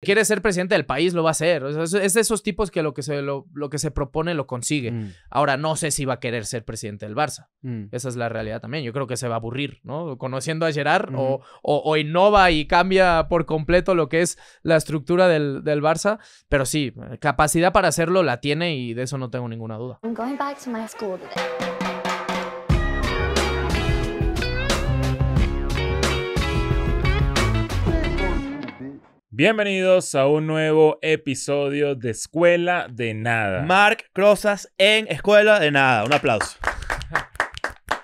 quiere ser presidente del país, lo va a hacer. es de esos tipos que lo que se, lo, que se propone lo consigue. Mm. Ahora, no sé si va a querer ser presidente del Barça. Mm. Esa es la realidad también. Yo creo que se va a aburrir, ¿no? Conociendo a Gerard, o, o, innova y cambia por completo lo que es la estructura del, Barça. Pero sí, capacidad para hacerlo la tiene y de eso no tengo ninguna duda. Bienvenidos a un nuevo episodio de Escuela de Nada. Mark Crozas en Escuela de Nada. Un aplauso.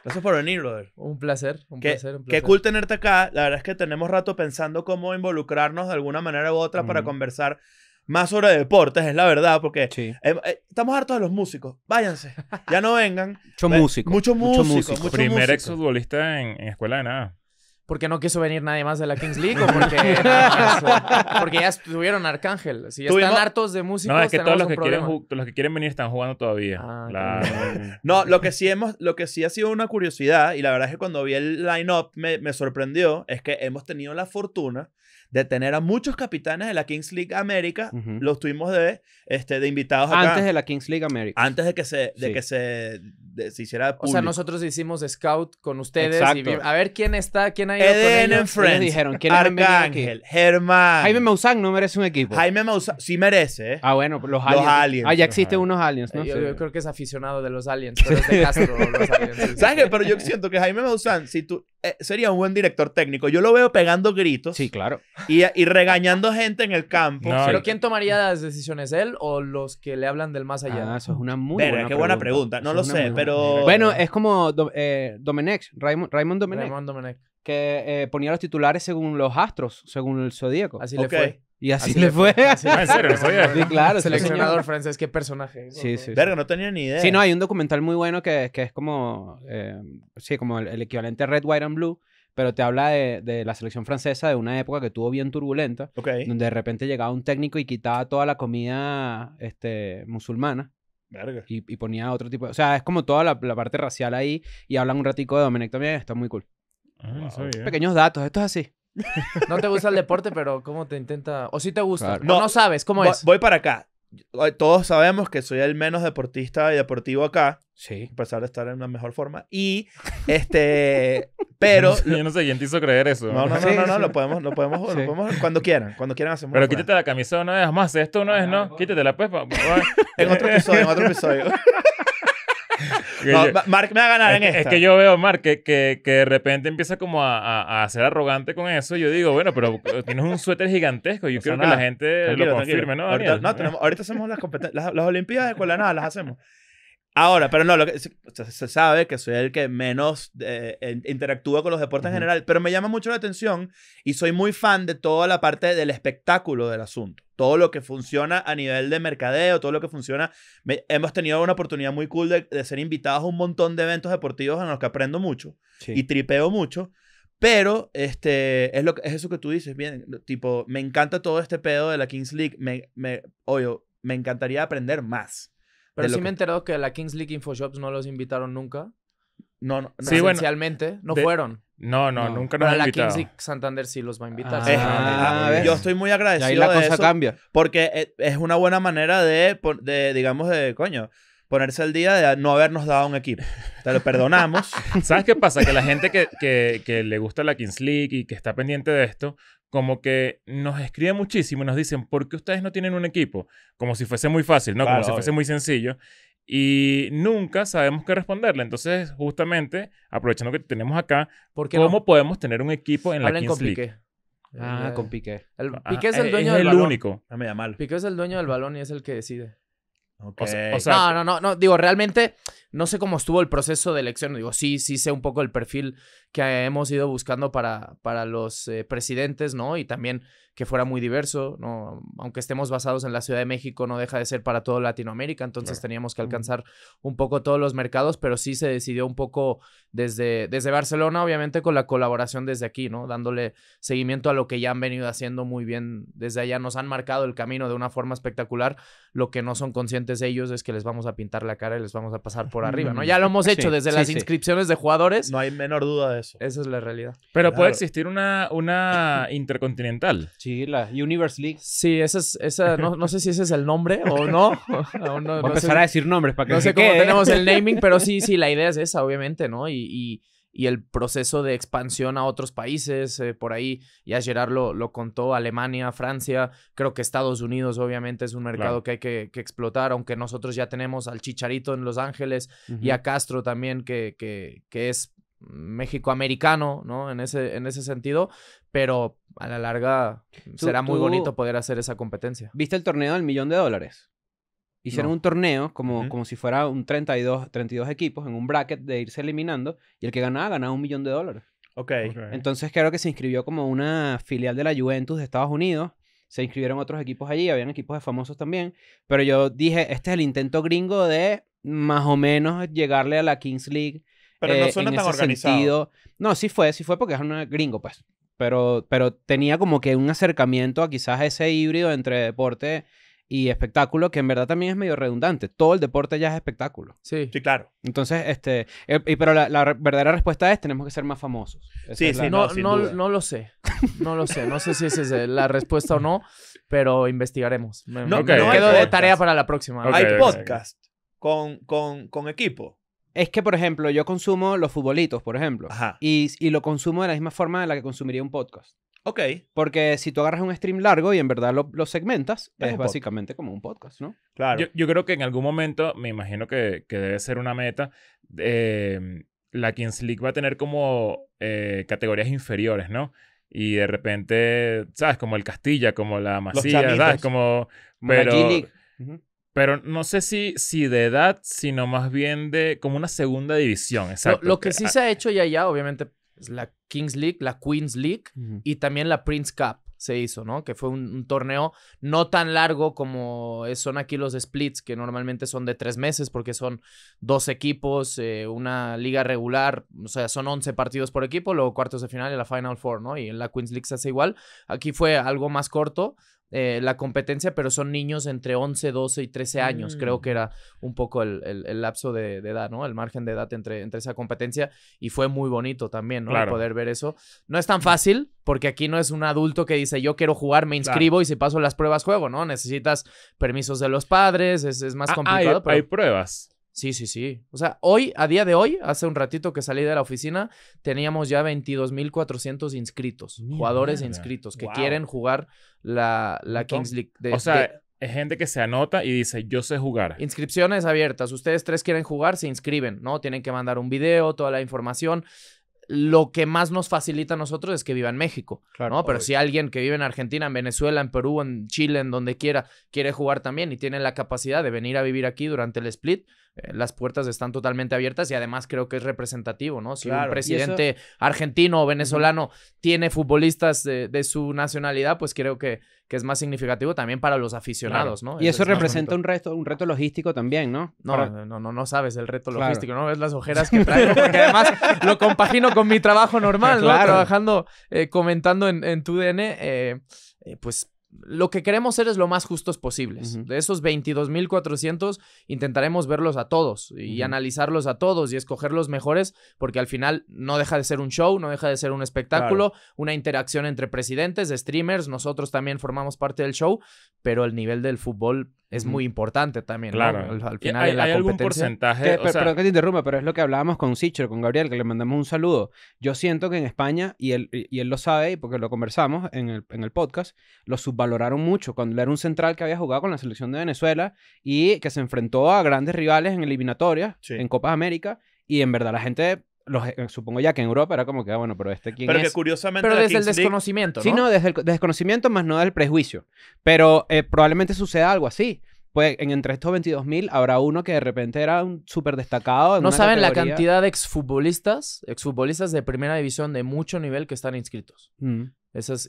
Gracias por venir, brother. Un placer, un qué, placer, Qué cool tenerte acá. La verdad es que tenemos rato pensando cómo involucrarnos de alguna manera u otra para conversar más sobre deportes, es la verdad, porque eh, eh, estamos hartos de los músicos. Váyanse, ya no vengan. Mucho músico. Mucho músico. Primer exfutbolista en Escuela de Nada porque no quiso venir nadie más de la Kings League o porque, eh, porque ya estuvieron Arcángel. Si ya están hartos de música no, es que todos los que, quieren, venir están jugando todavía. Ah, no, lo que, sí hemos, lo que sí ha sido una curiosidad, y la verdad es que cuando vi el line-up me, me sorprendió, es que hemos tenido la fortuna de tener a muchos capitanes de la Kings League América, los tuvimos de, este, de invitados acá. Antes de la Kings League América. Antes de que se, de que se, se hiciera público. O sea, nosotros hicimos scout con ustedes. a ver quién está, quién ha ido Eden and Friends. dijeron? ¿Quién Arcángel, Germán. Jaime Maussan no merece un equipo. Jaime Maussan sí merece. ¿eh? Ah, bueno, los aliens. Ah, ya existen unos aliens, ¿no? yo, creo que es aficionado de los aliens, pero es de Castro. los aliens, ¿Sabes qué? Pero yo siento que Jaime Maussan, si tú, eh, sería un buen director técnico. Yo lo veo pegando gritos. Sí, claro. Y, regañando gente en el campo. ¿Pero quién tomaría las decisiones? ¿Él o los que le hablan del más allá? Ah, eso es una muy buena qué buena pregunta. No lo sé, pero... Bueno, es como eh, Domenech, Raymond, Raymond Domenech. Que eh, ponía los titulares según los astros, según el zodíaco. Así le fue. Y así, le fue. sí, claro. Seleccionador francés, qué personaje. Sí, sí. Verga, no tenía ni idea. Sí, no, hay un documental muy bueno que, que es como, eh, sí, como el, equivalente a Red, White and Blue, pero te habla de, la selección francesa de una época que tuvo bien turbulenta, donde de repente llegaba un técnico y quitaba toda la comida este, musulmana. Verga. Y, ponía otro tipo, o sea, es como toda la, parte racial ahí y hablan un ratico de Dominic también, está muy cool. Ah, Pequeños datos, esto es así. No te gusta el deporte, pero ¿cómo te intenta? ¿O si te gusta? No, no sabes cómo es. Voy para acá. Todos sabemos que soy el menos deportista y deportivo acá. Sí. A pesar de estar en una mejor forma. Y, este, pero... Yo no sé, yo te hizo creer eso. No, no, no, no, no, lo podemos, lo podemos, cuando quieran, cuando quieran Pero quítate la camisa una vez más, esto no es no, quítate la en otro episodio, en otro episodio. Marc me va a ganar en esta. Es que yo veo Marc Mark que, que, de repente empieza como a, a, a, ser arrogante con eso. yo digo, bueno, pero tienes un suéter gigantesco. Yo quiero que la gente lo confirme, ¿no? Ahorita, no, ahorita hacemos las, las, las Olimpiadas de nada las hacemos. Ahora, pero no, se, sabe que soy el que menos eh, interactúa con los deportes en general, pero me llama mucho la atención y soy muy fan de toda la parte del espectáculo del asunto. Todo lo que funciona a nivel de mercadeo, todo lo que funciona. hemos tenido una oportunidad muy cool de, ser invitados a un montón de eventos deportivos en los que aprendo mucho y tripeo mucho. Pero este, es, lo, es eso que tú dices, bien, tipo, me encanta todo este pedo de la Kings League, me encantaría aprender más. Pero sí me he enterado que a la Kings League Infoshops no los invitaron nunca. No, no, esencialmente, no fueron. No, no, nunca nos han invitado. la Kings League Santander sí los va a invitar. Ah, ah, ah, yo estoy muy agradecido ahí la cosa cambia. Porque eh, es una buena manera de, de digamos, de, coño, ponerse al día de no habernos dado un equipo. Te lo perdonamos. ¿Sabes qué pasa? Que la gente que, que, le gusta la Kings League y que está pendiente de esto, como que nos escribe muchísimo y nos dicen, ¿por qué ustedes no tienen un equipo? Como si fuese muy fácil, ¿no? como si fuese muy sencillo. Y nunca sabemos qué responderle. Entonces, justamente, aprovechando que tenemos acá, ¿cómo podemos tener un equipo en la Kings League? Piqué. Ah, eh, con Piqué. Ah, Piqué es ah, el dueño es del el balón. único. Piqué es el dueño del balón y es el que decide no, no, no, no, digo, realmente no sé cómo estuvo el proceso de elección. Digo, sí, sí sé un poco el perfil que hemos ido buscando para, para los eh, presidentes, ¿no? Y también que fuera muy diverso, ¿no? Aunque estemos basados en la Ciudad de México, no deja de ser para toda Latinoamérica, entonces teníamos que alcanzar un poco todos los mercados, pero sí se decidió un poco desde, desde Barcelona, obviamente con la colaboración desde aquí, ¿no? Dándole seguimiento a lo que ya han venido haciendo muy bien desde allá, nos han marcado el camino de una forma espectacular, lo que no son conscientes ellos es que les vamos a pintar la cara y les vamos a pasar por arriba, ¿no? Ya lo hemos hecho desde las inscripciones de jugadores. No hay menor duda de esa es la realidad. Pero puede existir una, una intercontinental. Sí, la Universe League. Sí, esa es, no, sé si ese es el nombre o no. a empezar a decir nombres para que No sé cómo tenemos el naming, pero sí, sí, la idea es esa, obviamente, ¿no? y, el proceso de expansión a otros países. Eh, por ahí ya Gerard lo, lo, contó, Alemania, Francia, creo que Estados Unidos obviamente es un mercado que hay que, explotar, aunque nosotros ya tenemos al Chicharito en Los Ángeles y a Castro también, que, que, que es México-americano, ¿no? En ese, en ese sentido, pero a la larga será muy bonito poder hacer esa competencia. ¿Viste el torneo del millón de dólares? Hicieron un torneo como, como si fuera un 32, 32 equipos en un bracket de irse eliminando y el que ganaba ganaba un millón de dólares. Ok. Entonces creo que se inscribió como una filial de la Juventus de Estados Unidos se inscribieron otros equipos allí, habían equipos de famosos también, pero yo dije, este es el intento gringo de más o menos llegarle a la Kings League pero no eh, suena en tan organizado. Sentido. No, sí fue, sí fue porque es un gringo, pues. Pero, pero tenía como que un acercamiento a quizás ese híbrido entre deporte y espectáculo, que en verdad también es medio redundante. Todo el deporte ya es espectáculo. Sí. Sí, claro. Entonces, este. Eh, pero la, verdadera respuesta es: tenemos que ser más famosos. sí, sí, no, no, lo sé. No lo sé. No sé si esa es la respuesta o no, pero investigaremos. Me, no, quedo de tarea para la próxima. hay podcast con, con, con equipo. Es que, por ejemplo, yo consumo los futbolitos, por ejemplo. Ajá. Y, y lo consumo de la misma forma de la que consumiría un podcast. Ok. Porque si tú agarras un stream largo y en verdad lo, segmentas, es, básicamente como un podcast, ¿no? Claro. Yo, yo, creo que en algún momento, me imagino que, que debe ser una meta, em, la Kings League va a tener como eh, categorías inferiores, ¿no? Y de repente, ¿sabes? Como el Castilla, como la Masilla, ¿sabes? Como... Pero... Pero no sé si, si de edad, sino más bien de como una segunda división. Exacto. Lo, que sí se ha hecho ya, ya, obviamente, es la Kings League, la Queens League y también la Prince Cup se hizo, ¿no? Que fue un, torneo no tan largo como son aquí los splits, que normalmente son de tres meses, porque son dos equipos, eh, una liga regular, o sea, son 11 partidos por equipo, luego cuartos de final y la Final Four, ¿no? Y en la Queens League se hace igual. Aquí fue algo más corto, eh, la competencia, pero son niños entre 11, 12 y 13 años. Creo que mm. era un poco el, lapso de, edad, ¿no? El margen de edad entre, entre esa competencia. Y fue muy bonito también, ¿no? Poder ver eso. No es tan fácil, porque aquí no es un adulto que dice, yo quiero jugar, me inscribo y si paso las pruebas juego, ¿no? Necesitas permisos de los padres, es, más ah, complicado. pero... hay pruebas. Sí, sí, sí. O sea, hoy, a día de hoy, hace un ratito que salí de la oficina, teníamos ya 22.400 inscritos, jugadores inscritos que quieren jugar la, la Kings League. o sea, es gente que se anota y dice, yo sé jugar. Inscripciones abiertas. Ustedes tres quieren jugar, se inscriben, ¿no? Tienen que mandar un video, toda la información lo que más nos facilita a nosotros es que viva en México, ¿no? Pero si alguien que vive en Argentina, en Venezuela, en Perú, en Chile, en donde quiera, quiere jugar también y tiene la capacidad de venir a vivir aquí durante el split, eh, las puertas están totalmente abiertas y además creo que es representativo, ¿no? Si un presidente argentino o venezolano tiene futbolistas de, su nacionalidad, pues creo que, que, es más significativo también para los aficionados, ¿no? Y eso, representa un reto, un reto logístico también, ¿no? No, no, no, no, sabes el reto logístico, ¿no? Ves las ojeras que traigo, porque además lo compagino con mi trabajo normal, ¿no? Trabajando, eh, comentando en, tu DN, eh, pues lo que queremos ser es lo más justos posibles. De esos 22.400 intentaremos verlos a todos y analizarlos a todos y escoger los mejores porque al final no deja de ser un show, no deja de ser un espectáculo, una interacción entre presidentes, streamers, nosotros también formamos parte del show, pero el nivel del fútbol es muy importante también. Claro. Al, final hay, algún porcentaje. o Perdón que te interrumpa, pero es lo que hablábamos con Sicher, con Gabriel, que le mandamos un saludo. Yo siento que en España, y él, y él lo sabe, porque lo conversamos en el, en el podcast, lo subvaloraron mucho. Cuando era un central que había jugado con la selección de Venezuela y que se enfrentó a grandes rivales en eliminatorias, en Copas América, y en verdad la gente eh, supongo ya que en Europa era como que, ah, bueno, pero este quién pero Que curiosamente pero desde el desconocimiento, Sí, no, desde el desconocimiento más no del prejuicio. Pero eh, probablemente suceda algo así. Pues entre estos 22.000 habrá uno que de repente era un súper destacado. No saben la cantidad de exfutbolistas, exfutbolistas de primera división de mucho nivel que están inscritos. Mm.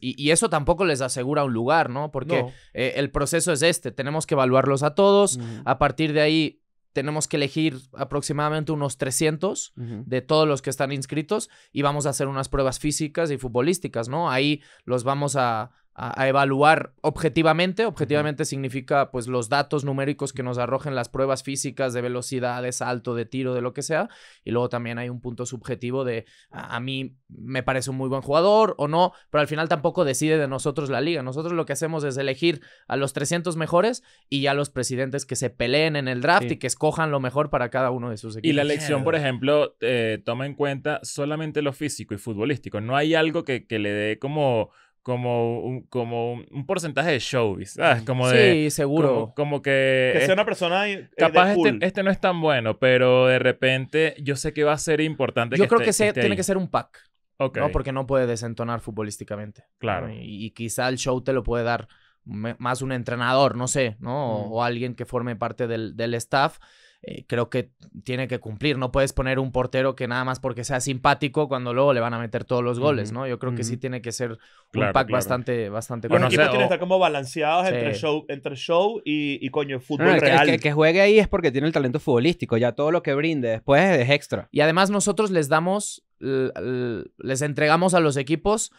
y, eso tampoco les asegura un lugar, ¿no? Porque eh, el proceso es este, tenemos que evaluarlos a todos, a partir de ahí tenemos que elegir aproximadamente unos 300 de todos los que están inscritos y vamos a hacer unas pruebas físicas y futbolísticas, ¿no? Ahí los vamos a, a, evaluar objetivamente. Objetivamente significa pues los datos numéricos que nos arrojen las pruebas físicas de velocidad, de salto, de tiro, de lo que sea. Y luego también hay un punto subjetivo de a, mí me parece un muy buen jugador o no, pero al final tampoco decide de nosotros la liga. Nosotros lo que hacemos es elegir a los 300 mejores y ya los presidentes que se peleen en el draft y que escojan lo mejor para cada uno de sus equipos. Y la elección, por ejemplo, eh, toma en cuenta solamente lo físico y futbolístico. No hay algo que, que le dé como como un, como un porcentaje de shows Como sí, seguro. Como, que... Que sea una persona... capaz este, este, no es tan bueno, pero de repente yo sé que va a ser importante. Yo creo que tiene que ser un pack. Porque no puede desentonar futbolísticamente. Claro. Y, quizá el show te lo puede dar más un entrenador, no sé, ¿no? O, alguien que forme parte del, del staff eh, creo que tiene que cumplir. No puedes poner un portero que nada más porque sea simpático cuando luego le van a meter todos los goles, ¿no? Yo creo que sí tiene que ser un pack bastante, bastante bueno. Los que estar como balanceados entre show, entre show y, coño, fútbol real. que, el que, juegue ahí es porque tiene el talento futbolístico. Ya todo lo que brinde después es extra. Y además nosotros les damos, les entregamos a los equipos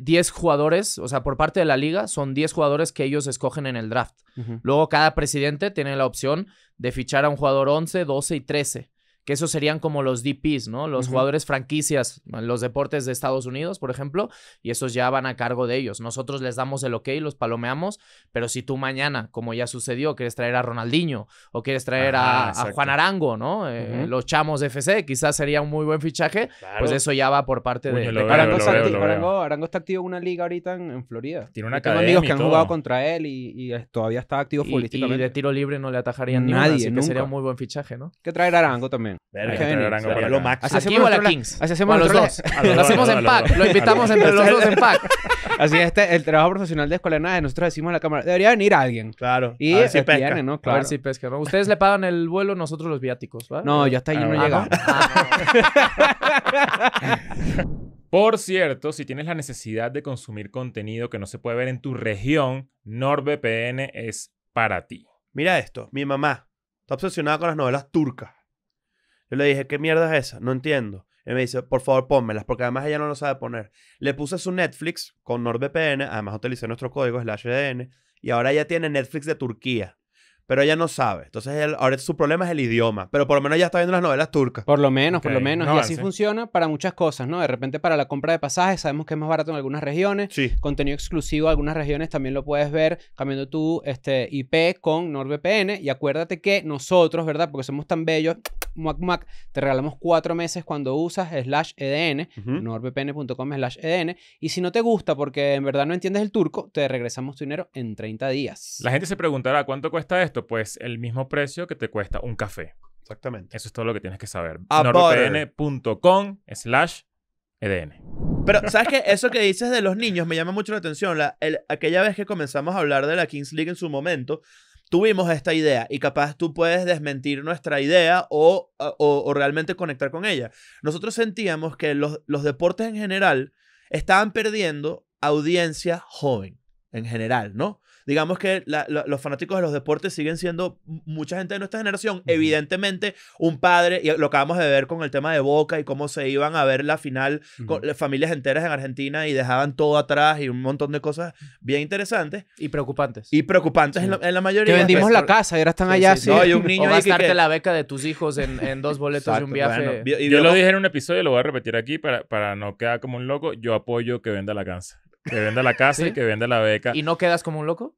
10 eh, jugadores, o sea, por parte de la liga, son 10 jugadores que ellos escogen en el draft. Luego cada presidente tiene la opción de fichar a un jugador 11, 12 y 13 que esos serían como los DPs, ¿no? Los jugadores franquicias, los deportes de Estados Unidos, por ejemplo, y esos ya van a cargo de ellos. Nosotros les damos el ok, los palomeamos, pero si tú mañana, como ya sucedió, quieres traer a Ronaldinho o quieres traer a, Juan Arango, ¿no? Eh, los chamos de FC, quizás sería un muy buen fichaje, pues eso ya va por parte de... Arango, Arango, está activo en una liga ahorita en, Florida. Tiene una amigos que han jugado contra él y, todavía está activo futbolísticamente. Y de tiro libre no le atajarían nadie, así que sería un muy buen fichaje, ¿no? Que traer a Arango también lo Así hacemos a la Kings. los dos. Lo hacemos en pack. Lo invitamos entre los dos en pack. Así es este, el trabajo profesional de Escuela Nada. Nosotros decimos a la cámara, debería venir alguien. Claro. Y a ver si pesca. ¿no? A ver si Ustedes le pagan el vuelo, nosotros los viáticos, No, yo hasta ahí ah, no he llegado. Por cierto, si tienes la necesidad de consumir contenido que no se puede ver en tu región, NordVPN es para ti. Mira esto. Mi mamá está obsesionada con las novelas turcas. Yo le dije, ¿qué mierda es esa? No entiendo. Y me dice, por favor, pónmelas, porque además ella no lo sabe poner. Le puse su Netflix con NordVPN, además utilicé nuestro código, el HDN, y ahora ella tiene Netflix de Turquía pero ella no sabe. Entonces, él, ahora su problema es el idioma, pero por lo menos ya está viendo las novelas turcas. Por lo menos, por lo menos. y así funciona para muchas cosas, ¿no? De repente para la compra de pasajes sabemos que es más barato en algunas regiones. Sí. Contenido exclusivo algunas regiones también lo puedes ver cambiando tu este, IP con NordVPN. Y acuérdate que nosotros, ¿verdad? Porque somos tan bellos, MacMac te regalamos cuatro meses cuando usas slash EDN, NorVPN.com slash EDN. Y si no te gusta porque en verdad no entiendes el turco, te regresamos tu dinero en 30 días. La gente se preguntará, ¿cuánto cuesta esto? pues el mismo precio que te cuesta un café. Exactamente. Eso es todo lo que tienes que saber. nordvpn.com slash EDN. Pero, ¿sabes qué? Eso que dices de los niños me llama mucho la atención. La, el, aquella vez que comenzamos a hablar de la Kings League en su momento, tuvimos esta idea y capaz tú puedes desmentir nuestra idea o, o, realmente conectar con ella. Nosotros sentíamos que los, los deportes en general estaban perdiendo audiencia joven, en general, ¿no? digamos que los fanáticos de los deportes siguen siendo mucha gente de nuestra generación. Evidentemente, un padre, y lo acabamos de ver con el tema de Boca y cómo se iban a ver la final con familias enteras en Argentina y dejaban todo atrás y un montón de cosas bien interesantes. Y preocupantes. Y preocupantes en, la, mayoría. Que vendimos la casa y ahora están allá. Sí, un niño o gastarte la beca de tus hijos en, dos boletos de y un viaje. yo lo dije en un episodio, lo voy a repetir aquí para, para no quedar como un loco. Yo apoyo que venda la casa. Que venda la casa y que venda la beca. ¿Y no quedas como un loco?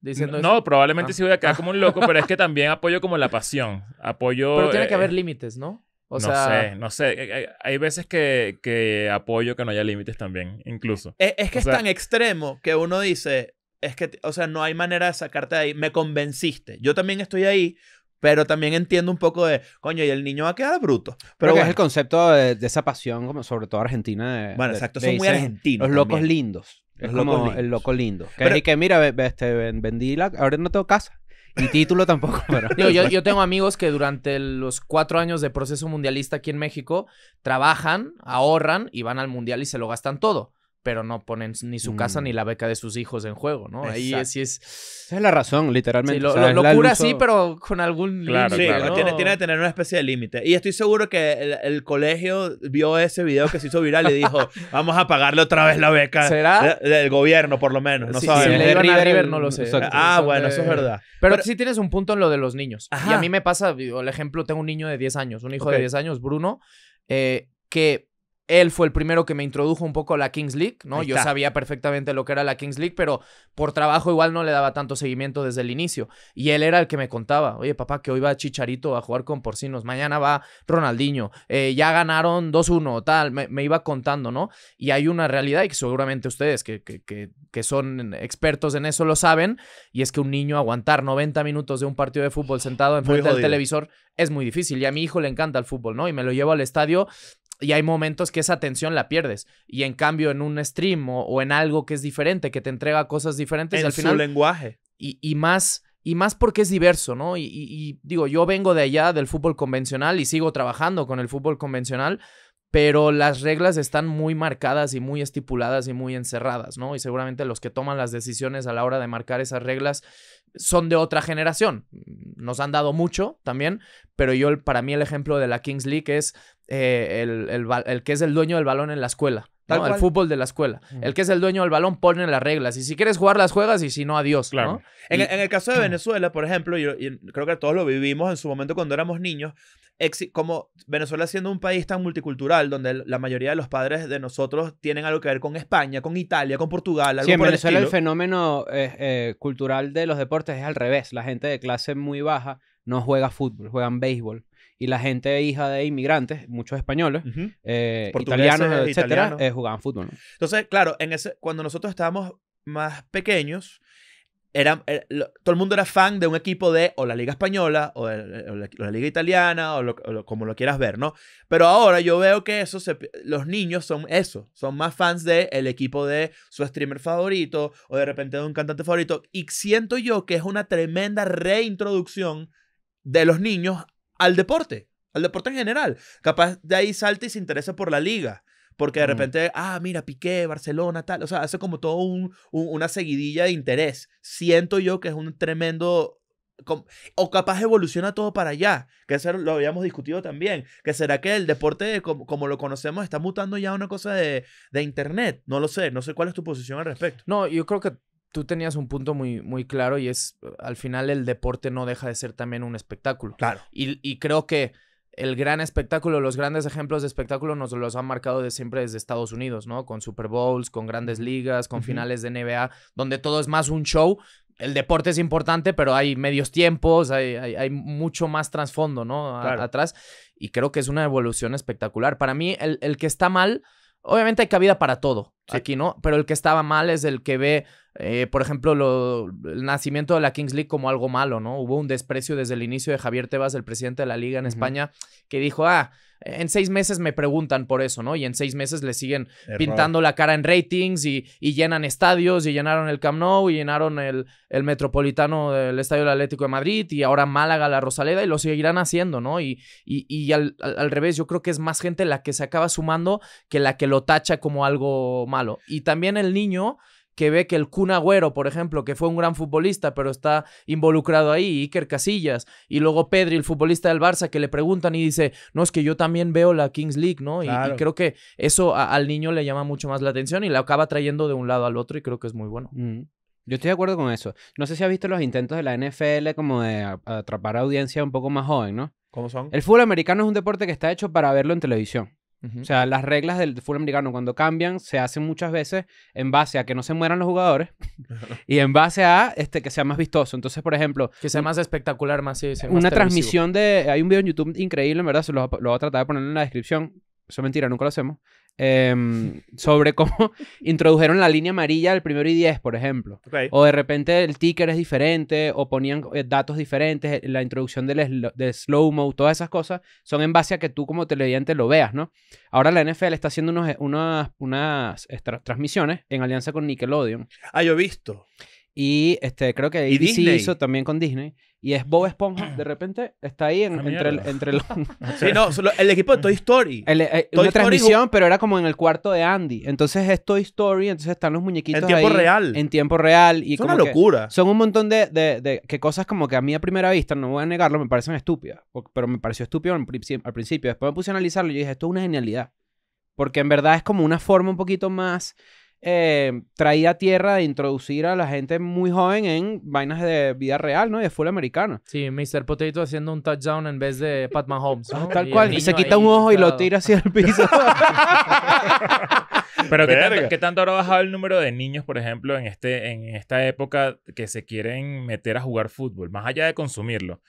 Diciendo no, probablemente si ah. sí voy a quedar como un loco, pero es que también apoyo como la pasión. Apoyo. Pero tiene eh, que haber eh, límites, ¿no? O no sé, no sé. Eh, hay veces que, apoyo que no haya límites también, incluso. E-, es, que es tan extremo que uno dice, es que, o sea, no hay manera de sacarte de ahí. Me convenciste. Yo también estoy ahí pero también entiendo un poco de, coño, y el niño va a quedar bruto. Pero es el concepto de, esa pasión, como sobre todo argentina. De, bueno, exacto, son muy argentinos. Los locos lindos. es el loco lindo. Que, que mira, este, vendí la. Ahora no tengo casa. Y título tampoco, yo, yo, tengo amigos que durante los cuatro años de proceso mundialista aquí en México trabajan, ahorran y van al mundial y se lo gastan todo pero no ponen ni su casa ni mm. la beca de sus hijos en juego, ¿no? Ahí sí es, es la razón, literalmente. La locura sí, pero con algún límite. Tiene, tiene, que tener una especie de límite. Y estoy seguro que el, colegio vio ese video que se hizo viral y dijo, vamos a pagarle otra vez la beca ¿Será? del gobierno, por lo menos. No Si le iban a River, no lo sé. ah, bueno, eso es verdad. Pero, sí tienes un punto en lo de los niños. Y a mí me pasa, el ejemplo, tengo un niño de 10 años, un hijo de 10 años, Bruno, eh, que él fue el primero que me introdujo un poco a la Kings League, ¿no? Yo sabía perfectamente lo que era la Kings League, pero por trabajo igual no le daba tanto seguimiento desde el inicio. Y él era el que me contaba, oye papá, que hoy va Chicharito a jugar con porcinos, mañana va Ronaldinho, eh, ya ganaron 2-1, tal, me, iba contando, ¿no? Y hay una realidad, y que seguramente ustedes que, que, que son expertos en eso lo saben, y es que un niño aguantar 90 minutos de un partido de fútbol sentado enfrente del televisor es muy difícil. Y a mi hijo le encanta el fútbol, ¿no? Y me lo llevo al estadio y hay momentos que esa atención la pierdes. Y en cambio, en un stream o, en algo que es diferente, que te entrega cosas diferentes. En al final, su lenguaje. Y, más. Y más porque es diverso, ¿no? Y, y, digo, yo vengo de allá del fútbol convencional y sigo trabajando con el fútbol convencional, pero las reglas están muy marcadas y muy estipuladas y muy encerradas, ¿no? Y seguramente los que toman las decisiones a la hora de marcar esas reglas son de otra generación. Nos han dado mucho también, pero yo, para mí, el ejemplo de la Kings League es eh, el, el, que es el dueño del balón en la escuela. El fútbol de la escuela. El que es el dueño del balón pone las reglas. Y si quieres jugar, las juegas y si no, adiós. En, el caso de Venezuela, por ejemplo, creo que todos lo vivimos en su momento cuando éramos niños. Como Venezuela siendo un país tan multicultural, donde la mayoría de los padres de nosotros tienen algo que ver con España, con Italia, con Portugal. Algo en Venezuela el, fenómeno eh, eh, cultural de los deportes es al revés. La gente de clase muy baja no juega fútbol, juegan béisbol y la gente hija de inmigrantes, muchos españoles, eh, italianos, etcétera, eh, jugaban fútbol. Entonces, claro, en ese, cuando nosotros estábamos más pequeños, era, eh, todo el mundo era fan de un equipo de o la Liga Española o, la, Liga Italiana o, como lo quieras ver, ¿no? Pero ahora yo veo que eso los niños son eso, son más fans del el equipo de su streamer favorito o de repente de un cantante favorito. Y siento yo que es una tremenda reintroducción de los niños al deporte, al deporte en general. Capaz de ahí salta y se interesa por la liga. Porque de repente, ah, mira, Piqué, Barcelona, tal. O sea, hace como todo un, una seguidilla de interés. Siento yo que es un tremendo o capaz evoluciona todo para allá, que eso lo habíamos discutido también, que será que el deporte como, lo conocemos está mutando ya a una cosa de, de, internet, no lo sé, no sé cuál es tu posición al respecto. No, yo creo que tú tenías un punto muy, muy claro y es, eh, al final el deporte no deja de ser también un espectáculo. Claro. Y, y creo que el gran espectáculo, los grandes ejemplos de espectáculo nos los han marcado de siempre desde Estados Unidos, ¿no? Con Super Bowls, con grandes ligas, con finales de NBA, donde todo es más un show. El deporte es importante, pero hay medios tiempos, hay, hay, mucho más trasfondo, ¿no? Atrás. Y creo que es una evolución espectacular. Para mí, el, que está mal, obviamente hay cabida para todo aquí, ¿no? Pero el que estaba mal es el que ve eh, por ejemplo, el nacimiento de la Kings League como algo malo, ¿no? Hubo un desprecio desde el inicio de Javier Tebas, el presidente de la liga en España, que dijo, ah, en seis meses me preguntan por eso, ¿no? Y en seis meses le siguen pintando la cara en ratings y, llenan estadios y llenaron el Camp Nou y llenaron el, el Metropolitano del Estadio del Atlético de Madrid y ahora Málaga, la Rosaleda y lo seguirán haciendo, ¿no? Y, y, al, al, revés, yo creo que es más gente la que se acaba sumando que la que lo tacha como algo malo. Y también el niño que ve que el Kun Agüero, por ejemplo, que fue un gran futbolista, pero está involucrado ahí, Iker Casillas, y luego Pedri, el futbolista del Barça, que le preguntan y dice, no, es que yo también veo la Kings League, ¿no? Y, creo que eso al niño le llama mucho más la atención y la acaba trayendo de un lado al otro y creo que es muy bueno. Mm. Yo estoy de acuerdo con eso. No sé si has visto los intentos de la NFL como de atrapar audiencia un poco más joven, ¿no? ¿Cómo son? El fútbol americano es un deporte que está hecho para verlo en televisión. O sea, las reglas del fútbol americano cuando cambian se hacen muchas veces en base a que no se mueran los jugadores y en base a este, que sea más vistoso. Entonces, por ejemplo... Que sea más espectacular, más... Sí, una transmisión de... Hay un video en YouTube increíble, en verdad, se lo, lo voy a tratar de poner en la descripción. Eso es mentira, nunca lo hacemos. Em, sobre cómo introdujeron la línea amarilla al primero y diez, por ejemplo. O de repente el ticker es diferente, o ponían eh, datos diferentes, eh, la introducción del, slow-mo, todas esas cosas son en base a que tú como televidente lo veas, ¿no? Ahora la NFL está haciendo eh, unas, unas transmisiones en alianza con Nickelodeon. Ah, yo he visto. Y este, creo que ¿Y ABC hizo también con Disney. Y es Bob Esponja, de repente está ahí en- ah, entre, entre los. Sí, no, el equipo de Toy Story. Eh, Toy una transmisión, pero era como en el cuarto de Andy. Entonces es Toy Story, entonces están los muñequitos. En tiempo real. En tiempo real. Y es como una locura. son un montón de, de- de- que cosas como que a mí a primera vista, no voy a negarlo, me parecen estúpidas. Pero me pareció estúpido al principio. Después me puse a analizarlo y dije, esto es una genialidad. Porque en verdad es como una forma un poquito más eh, tierra de introducir a la gente muy joven en vainas de vida real, ¿no? de full americana. Sí, Mr. Potato haciendo un touchdown en vez de Pat Mahomes. Ah, tal cual. se quita un ojo y lo tira hacia el piso. Pero ¿qué tanto, ¿qué tanto, bajado el número de niños, por ejemplo, en, este, en esta época que se quieren meter a jugar fútbol, más allá de consumirlo?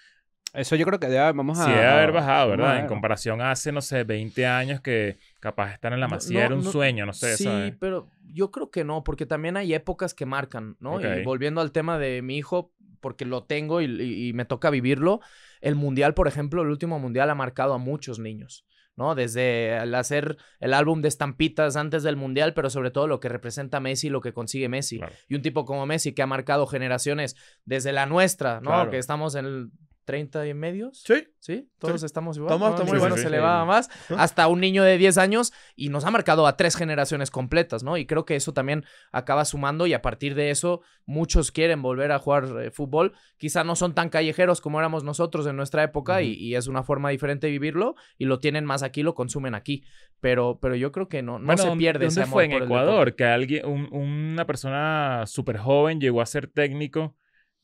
Eso yo creo que debe, vamos a... Sí, debe haber bajado, ¿verdad? En comparación a hace, no sé, 20 años que Capaz están en la masía, era un sueño, no sé. Sí, pero yo creo que no, porque también hay épocas que marcan, ¿no? Y volviendo al tema de mi hijo, porque lo tengo y, me toca vivirlo, el mundial, por ejemplo, el último mundial ha marcado a muchos niños. ¿no? Desde el hacer el álbum de estampitas antes del Mundial, pero sobre todo lo que representa Messi, lo que consigue Messi. Y un tipo como Messi que ha marcado generaciones desde la nuestra, ¿no? Que estamos en el 30 y medio? Sí. Sí, todos estamos igual. Estamos, se le va más. Hasta un niño de 10 años y nos ha marcado a tres generaciones completas, ¿no? Y creo que eso también acaba sumando y a partir de eso muchos quieren volver a jugar eh, fútbol. Quizá no son tan callejeros como éramos nosotros en nuestra época y, es una forma diferente de vivirlo y lo tienen más aquí, lo consumen aquí. Pero, pero yo creo que no, no se pierde ese amor fue en Ecuador que alguien, una persona súper joven llegó a ser técnico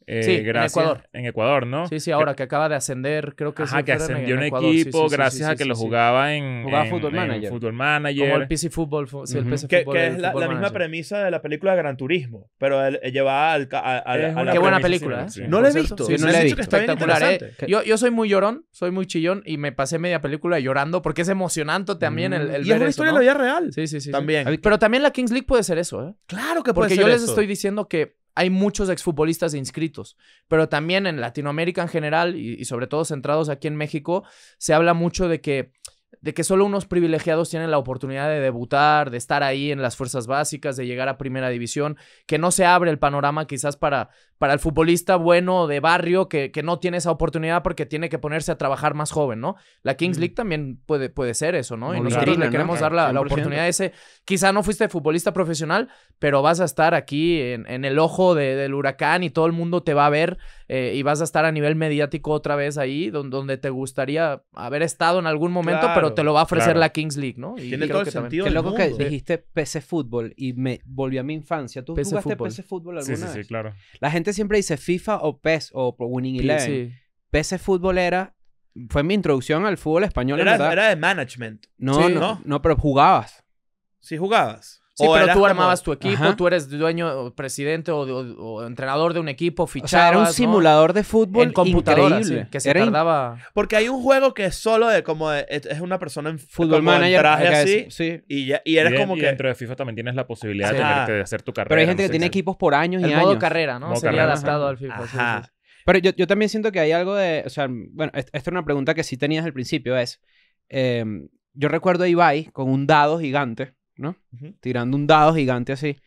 eh, en Ecuador. En Ecuador, ¿no? Sí, sí, ahora que acaba de ascender, creo que... Ajá, que ascendió un equipo gracias a que lo jugaba en... Jugaba en, Football, en, Manager. Football Manager. Como el PC Football. Uh el PC que, Football, que es la, misma premisa de la película de Gran Turismo, pero él, llevaba al, a, Qué buena película, ¿eh? No la he visto. Sí, no la he visto. Espectacular. ¿eh? Yo, soy muy llorón, soy muy chillón y me pasé media película llorando porque es emocionante también el, el Y es una historia de la vida real. Sí, sí, sí. También. Pero también la Kings League puede ser eso, ¿eh? Claro que puede ser Porque yo les estoy diciendo que hay muchos exfutbolistas inscritos, pero también en Latinoamérica en general y, sobre todo centrados aquí en México, se habla mucho de que, de que solo unos privilegiados tienen la oportunidad de debutar, de estar ahí en las fuerzas básicas, de llegar a primera división, que no se abre el panorama quizás para, para el futbolista bueno de barrio que, que, no tiene esa oportunidad porque tiene que ponerse a trabajar más joven, ¿no? La Kings League también puede, puede ser eso, ¿no? y nosotros le queremos eh, dar la, oportunidad a ese. Quizá no fuiste futbolista profesional, pero vas a estar aquí en, el ojo del huracán y todo el mundo te va a ver eh, y vas a estar a nivel mediático otra vez ahí, donde, te gustaría haber estado en algún momento, pero te lo va a ofrecer la Kings League, ¿no? Y Tiene todo que el sentido. Qué loco que dijiste PC Fútbol y me volvió a mi infancia. ¿Tú jugaste PC Fútbol alguna vez? Sí, claro. La gente siempre dice FIFA o PES o Winning Eleven. PES es futbolera. Fue mi introducción al fútbol español. Era, era de management. No, no, no, no, pero jugabas. Sí, jugabas. Sí, pero tú armabas tu equipo, tú eres dueño, presidente o, entrenador de un equipo, fichabas. O sea, era un simulador de fútbol en increíble. que se tardaba... Porque hay un juego que es solo de como es una persona en fútbol manager, traje así, y, ya, y eres como que... dentro de FIFA también tienes la posibilidad ah. de, hacer tu carrera. Pero hay gente que tiene equipos por años y El años. modo carrera, ¿no? Se Sería adaptado al FIFA. Ajá. Pero yo, yo, también siento que hay algo de... O sea, bueno, esta es una pregunta que sí tenías al principio, es... Em, yo recuerdo a Ibai con un dado gigante ¿no? Tirando un dado gigante así.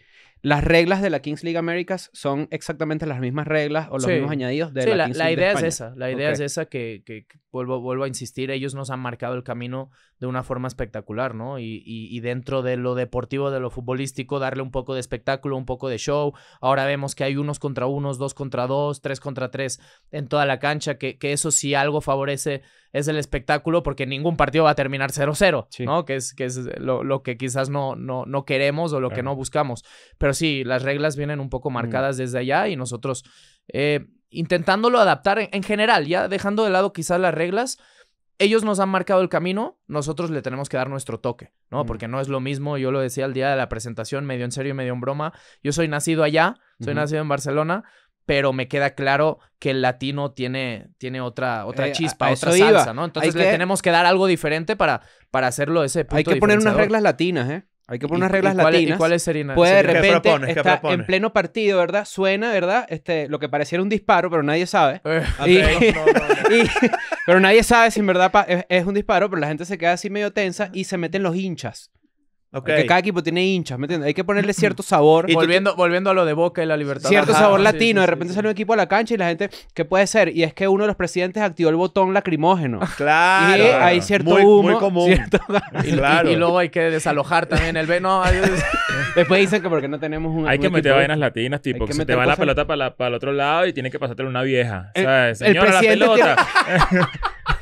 Las reglas de la Kings League Americas son exactamente las mismas reglas o los mismos añadidos de sí, la, la, Sí, la idea es esa. La idea es esa que, vuelvo, vuelvo, a insistir, ellos nos han marcado el camino de una forma espectacular, ¿no? Y, dentro de lo deportivo, de lo futbolístico, darle un poco de espectáculo, un poco de show. Ahora vemos que hay unos contra unos, dos contra dos, tres contra tres en toda la cancha, que, que eso sí algo favorece es el espectáculo porque ningún partido va a terminar 0-0, ¿no? Que es, que es lo, que quizás no, no, no queremos o lo que no buscamos. Pero sí, las reglas vienen un poco mm. marcadas desde allá y nosotros eh, intentándolo adaptar en, general, ya dejando de lado quizás las reglas ellos nos han marcado el camino, nosotros le tenemos que dar nuestro toque, ¿no? Mm. Porque no es lo mismo, yo lo decía el día de la presentación, medio en serio y medio en broma. Yo soy nacido allá, soy nacido en Barcelona, pero me queda claro que el latino tiene, tiene otra, otra eh, chispa, otra salsa, ¿no? Entonces le tenemos que dar algo diferente para, para hacerlo ese punto Hay que poner unas reglas latinas, ¿eh? Hay que poner unas reglas e-, latinas. cuál, latinas. ¿y Puede de repente está en pleno partido, ¿verdad? Suena, ¿verdad? Este, lo que pareciera un disparo, pero nadie sabe. Eh. pero nadie sabe si en verdad es, un disparo, pero la gente se queda así medio tensa y se meten los hinchas porque cada equipo tiene hinchas, ¿me entiendes? Hay que ponerle cierto sabor. Y volviendo, volviendo a lo de Boca y la libertad. Cierto sabor latino. de repente sale un equipo a la cancha y la gente, ¿qué puede ser? Y es que uno de los presidentes activó el botón lacrimógeno. Claro. Y hay cierto humo. Muy común. Y, luego hay que desalojar también el No, Después dicen que porque no tenemos un. Hay que meter vainas latinas, tipo, que se te va la pelota para, el otro lado y tiene que pasártela una vieja. El, señora, la pelota.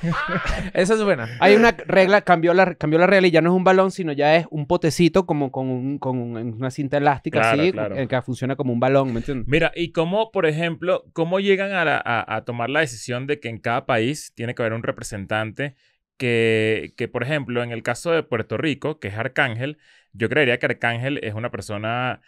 Eso es buena. Hay una regla, cambió la, cambió la regla y ya no es un balón, sino ya es un potecito como con, con una cinta elástica que funciona como un balón, Mira, y cómo, por ejemplo, cómo llegan a, tomar la decisión de que en cada país tiene que haber un representante que, que, por ejemplo, en el caso de Puerto Rico, que es Arcángel, yo creería que Arcángel es una persona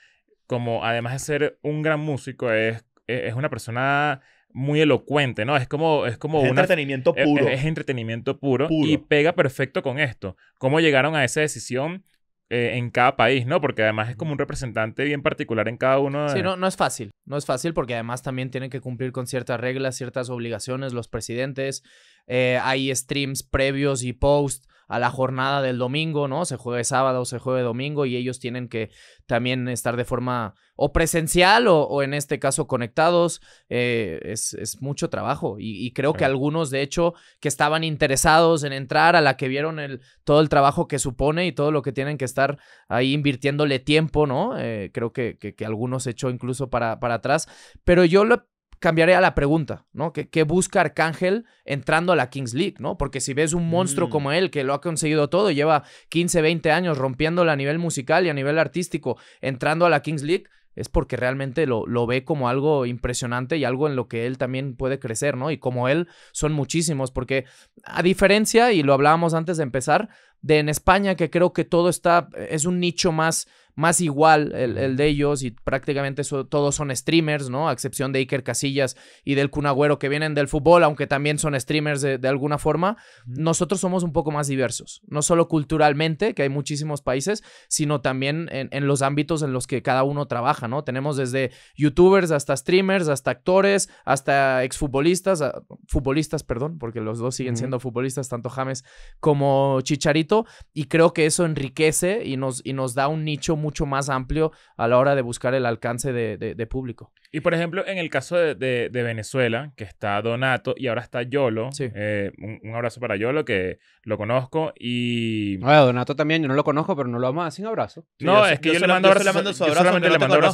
como, además de ser un gran músico, es, es una persona muy elocuente, ¿no? Es como, es como entretenimiento e, e, puro. Es, entretenimiento puro, y pega perfecto con esto. Cómo llegaron a esa decisión eh, en cada país, ¿no? Porque además es como un representante bien particular en cada uno. De... Sí, no, no es fácil. No es fácil porque además también tienen que cumplir con ciertas reglas, ciertas obligaciones los presidentes. Eh, hay streams previos y post a la jornada del domingo, ¿no? Se juegue sábado, se juegue domingo y ellos tienen que también estar de forma o presencial o, en este caso conectados. Eh, es, mucho trabajo y, creo que algunos, de hecho, que estaban interesados en entrar a la que vieron el, todo el trabajo que supone y todo lo que tienen que estar ahí invirtiéndole tiempo, ¿no? Eh, creo que, que, algunos echó incluso para, para atrás, pero yo lo cambiaría la pregunta, ¿no? ¿Qué, busca Arcángel entrando a la Kings League, ¿no? Porque si ves un monstruo mm. como él, que lo ha conseguido todo, lleva 15, 20 años rompiendo a nivel musical y a nivel artístico, entrando a la Kings League, es porque realmente lo, lo, ve como algo impresionante y algo en lo que él también puede crecer, ¿no? Y como él, son muchísimos, porque a diferencia, y lo hablábamos antes de empezar, de en España, que creo que todo está, es un nicho más más igual el, de ellos y prácticamente todos son streamers, ¿no? A excepción de Iker Casillas y del Cunagüero que vienen del fútbol, aunque también son streamers de, alguna forma. Nosotros somos un poco más diversos, no solo culturalmente, que hay muchísimos países, sino también en, los ámbitos en los que cada uno trabaja, ¿no? Tenemos desde youtubers hasta streamers, hasta actores, hasta exfutbolistas, futbolistas, perdón, porque los dos siguen siendo futbolistas, tanto James como Chicharito, y creo que eso enriquece y nos, y nos da un nicho muy mucho más amplio a la hora de buscar el alcance de, público. Y por ejemplo, en el caso de, Venezuela, que está Donato y ahora está Yolo, eh, un, abrazo para Yolo, que lo conozco y... Bueno, Donato también, yo no lo conozco, pero no lo vamos a sin abrazo. no, es que yo, le mando abrazo,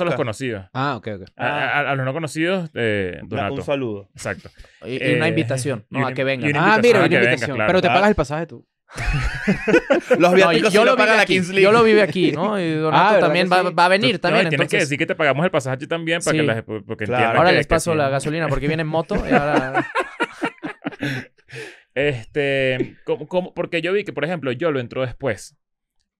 a los conocidos. Ah, ok, ok. A, los no conocidos, eh, Donato. Un saludo. Exacto. Y, una eh, invitación, no, a que venga. Ah, mira, una invitación. Pero te pagas el pasaje tú. Los viáticos yo, lo Yo lo vive aquí, ¿no? Y Donato ah, también va, a venir también. que decir que te pagamos el pasaje también Ahora les paso la gasolina porque viene en moto Este, porque yo vi que, por ejemplo, yo lo entro después.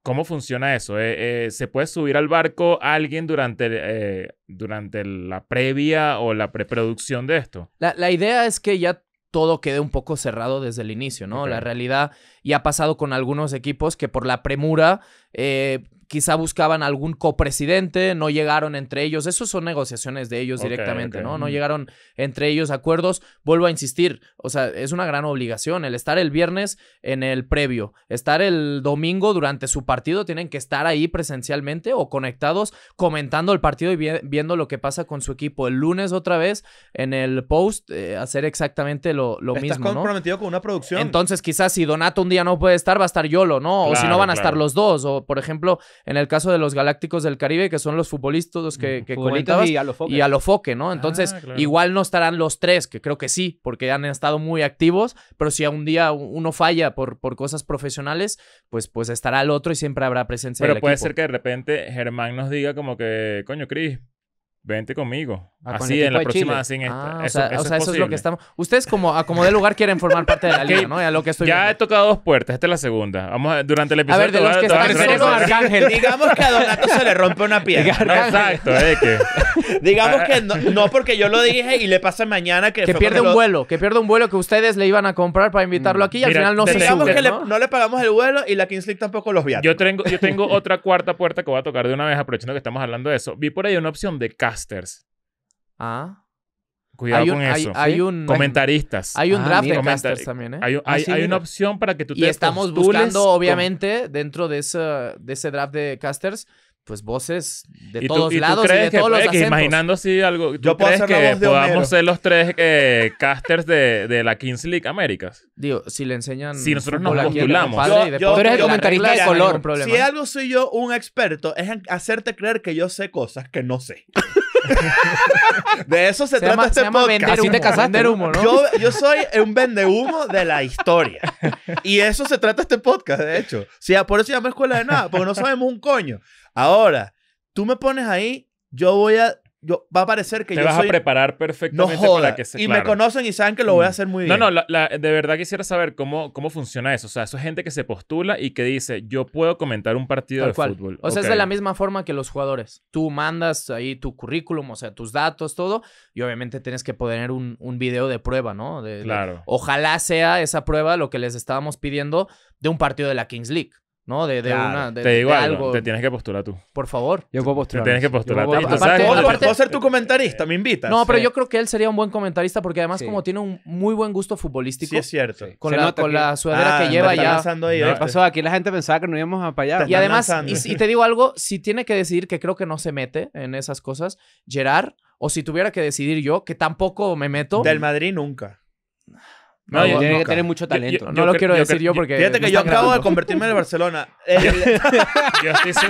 ¿Cómo funciona eso? Eh, eh, ¿Se puede subir al barco alguien durante, eh, durante la previa o la preproducción de esto? la idea es que ya todo quede un poco cerrado desde el inicio, ¿no? La realidad, y ha pasado con algunos equipos que por la premura eh, quizá buscaban algún copresidente, no llegaron entre ellos. Eso son negociaciones de ellos directamente, ¿no? No llegaron entre ellos acuerdos. Vuelvo a insistir, o sea, es una gran obligación el estar el viernes en el previo, estar el domingo durante su partido, tienen que estar ahí presencialmente o conectados comentando el partido y viendo lo que pasa con su equipo. El lunes otra vez en el post eh, hacer exactamente lo, lo mismo. Estás comprometido con una producción. Entonces, quizás si Donato un día no puede estar, va a estar Yolo, ¿no? o si no van a estar los dos. O, por ejemplo, en el caso de los Galácticos del Caribe, que son los futbolistas los que, que Y a lo Foque, ¿no? Ah, Entonces, igual no estarán los tres, que creo que sí, porque han estado muy activos, pero si a un día uno falla por, por cosas profesionales, pues, pues estará el otro y siempre habrá presencia Pero puede ser que de repente Germán nos diga como que, coño, Cris, vente conmigo. Ah, así en la próxima, así en esta. Ah, o sea, eso, es, lo que estamos. Ustedes, como a de lugar, quieren formar parte de la liga, ¿no? lo que estoy ya he tocado dos puertas. Esta es la segunda. Vamos durante el episodio. A ver, Arcángel. Digamos que a Donato se le rompe una pierna. exacto, es que. Digamos que no, porque yo lo dije y le pasa mañana que. Que pierde un vuelo, que pierde un vuelo que ustedes le iban a comprar para invitarlo mm, aquí y al final no se Digamos que ¿no? Le, pagamos el vuelo y la Kingsley tampoco los viaja. Yo tengo, yo tengo otra cuarta puerta que voy a tocar de una vez, aprovechando que estamos hablando de eso. Vi por ahí una opción de caja casters Ah. Cuidado hay con eso. Hay, un, comentaristas. Hay un ah, draft de casters también, ¿eh? ah, Hay, una opción para que tú te Y estamos buscando, obviamente, dentro de ese, draft de casters, pues voces de todos ¿y lados crees y de que, todos los acentos. Imaginando si algo, ¿tú Yo crees que podamos ser los tres eh, casters de, de, la Kings League Américas? Digo, si le enseñan... Si nosotros nos postulamos. Yo, yo, el comentarista de color. Si algo soy yo un experto, es hacerte creer que yo sé cosas que no sé. de eso se, trata este podcast. Yo, soy un humo de la historia. Y eso se trata este podcast, de hecho. por eso se llama Escuela de Nada, porque no sabemos un coño. Ahora, tú me pones ahí, yo voy a yo, va a parecer que te vas a preparar perfectamente que se... Y me conocen y saben que lo voy a hacer muy bien. No, no, de verdad quisiera saber cómo, cómo funciona eso. O sea, eso es gente que se postula y que dice, yo puedo comentar un partido de fútbol. O sea, es de la misma forma que los jugadores. Tú mandas ahí tu currículum, o sea, tus datos, todo. Y obviamente tienes que poner un, un video de prueba, ¿no? claro. ojalá sea esa prueba lo que les estábamos pidiendo de un partido de la Kings League. ¿no? De, de una. te digo algo. Te tienes que postular tú. Por favor. Yo puedo postular. Te tienes que postular. Puedo... Aparte, ser tu eh, comentarista? ¿Me invitas? No, pero yo creo que él sería un buen comentarista porque además, como tiene un muy buen gusto futbolístico. Sí, es cierto. Con, la, con la, ah, sudadera que lleva ya. Ahí, ¿eh? pasó? Aquí la gente pensaba que no íbamos a para Y además, y, y, te digo algo, si tiene que decidir, que creo que no se mete en esas cosas, Gerard, o si tuviera que decidir yo, que tampoco me meto. Del Madrid nunca. No, tiene que tener mucho talento. no lo quiero decir yo porque. Fíjate que yo acabo de convertirme en el Barcelona. yo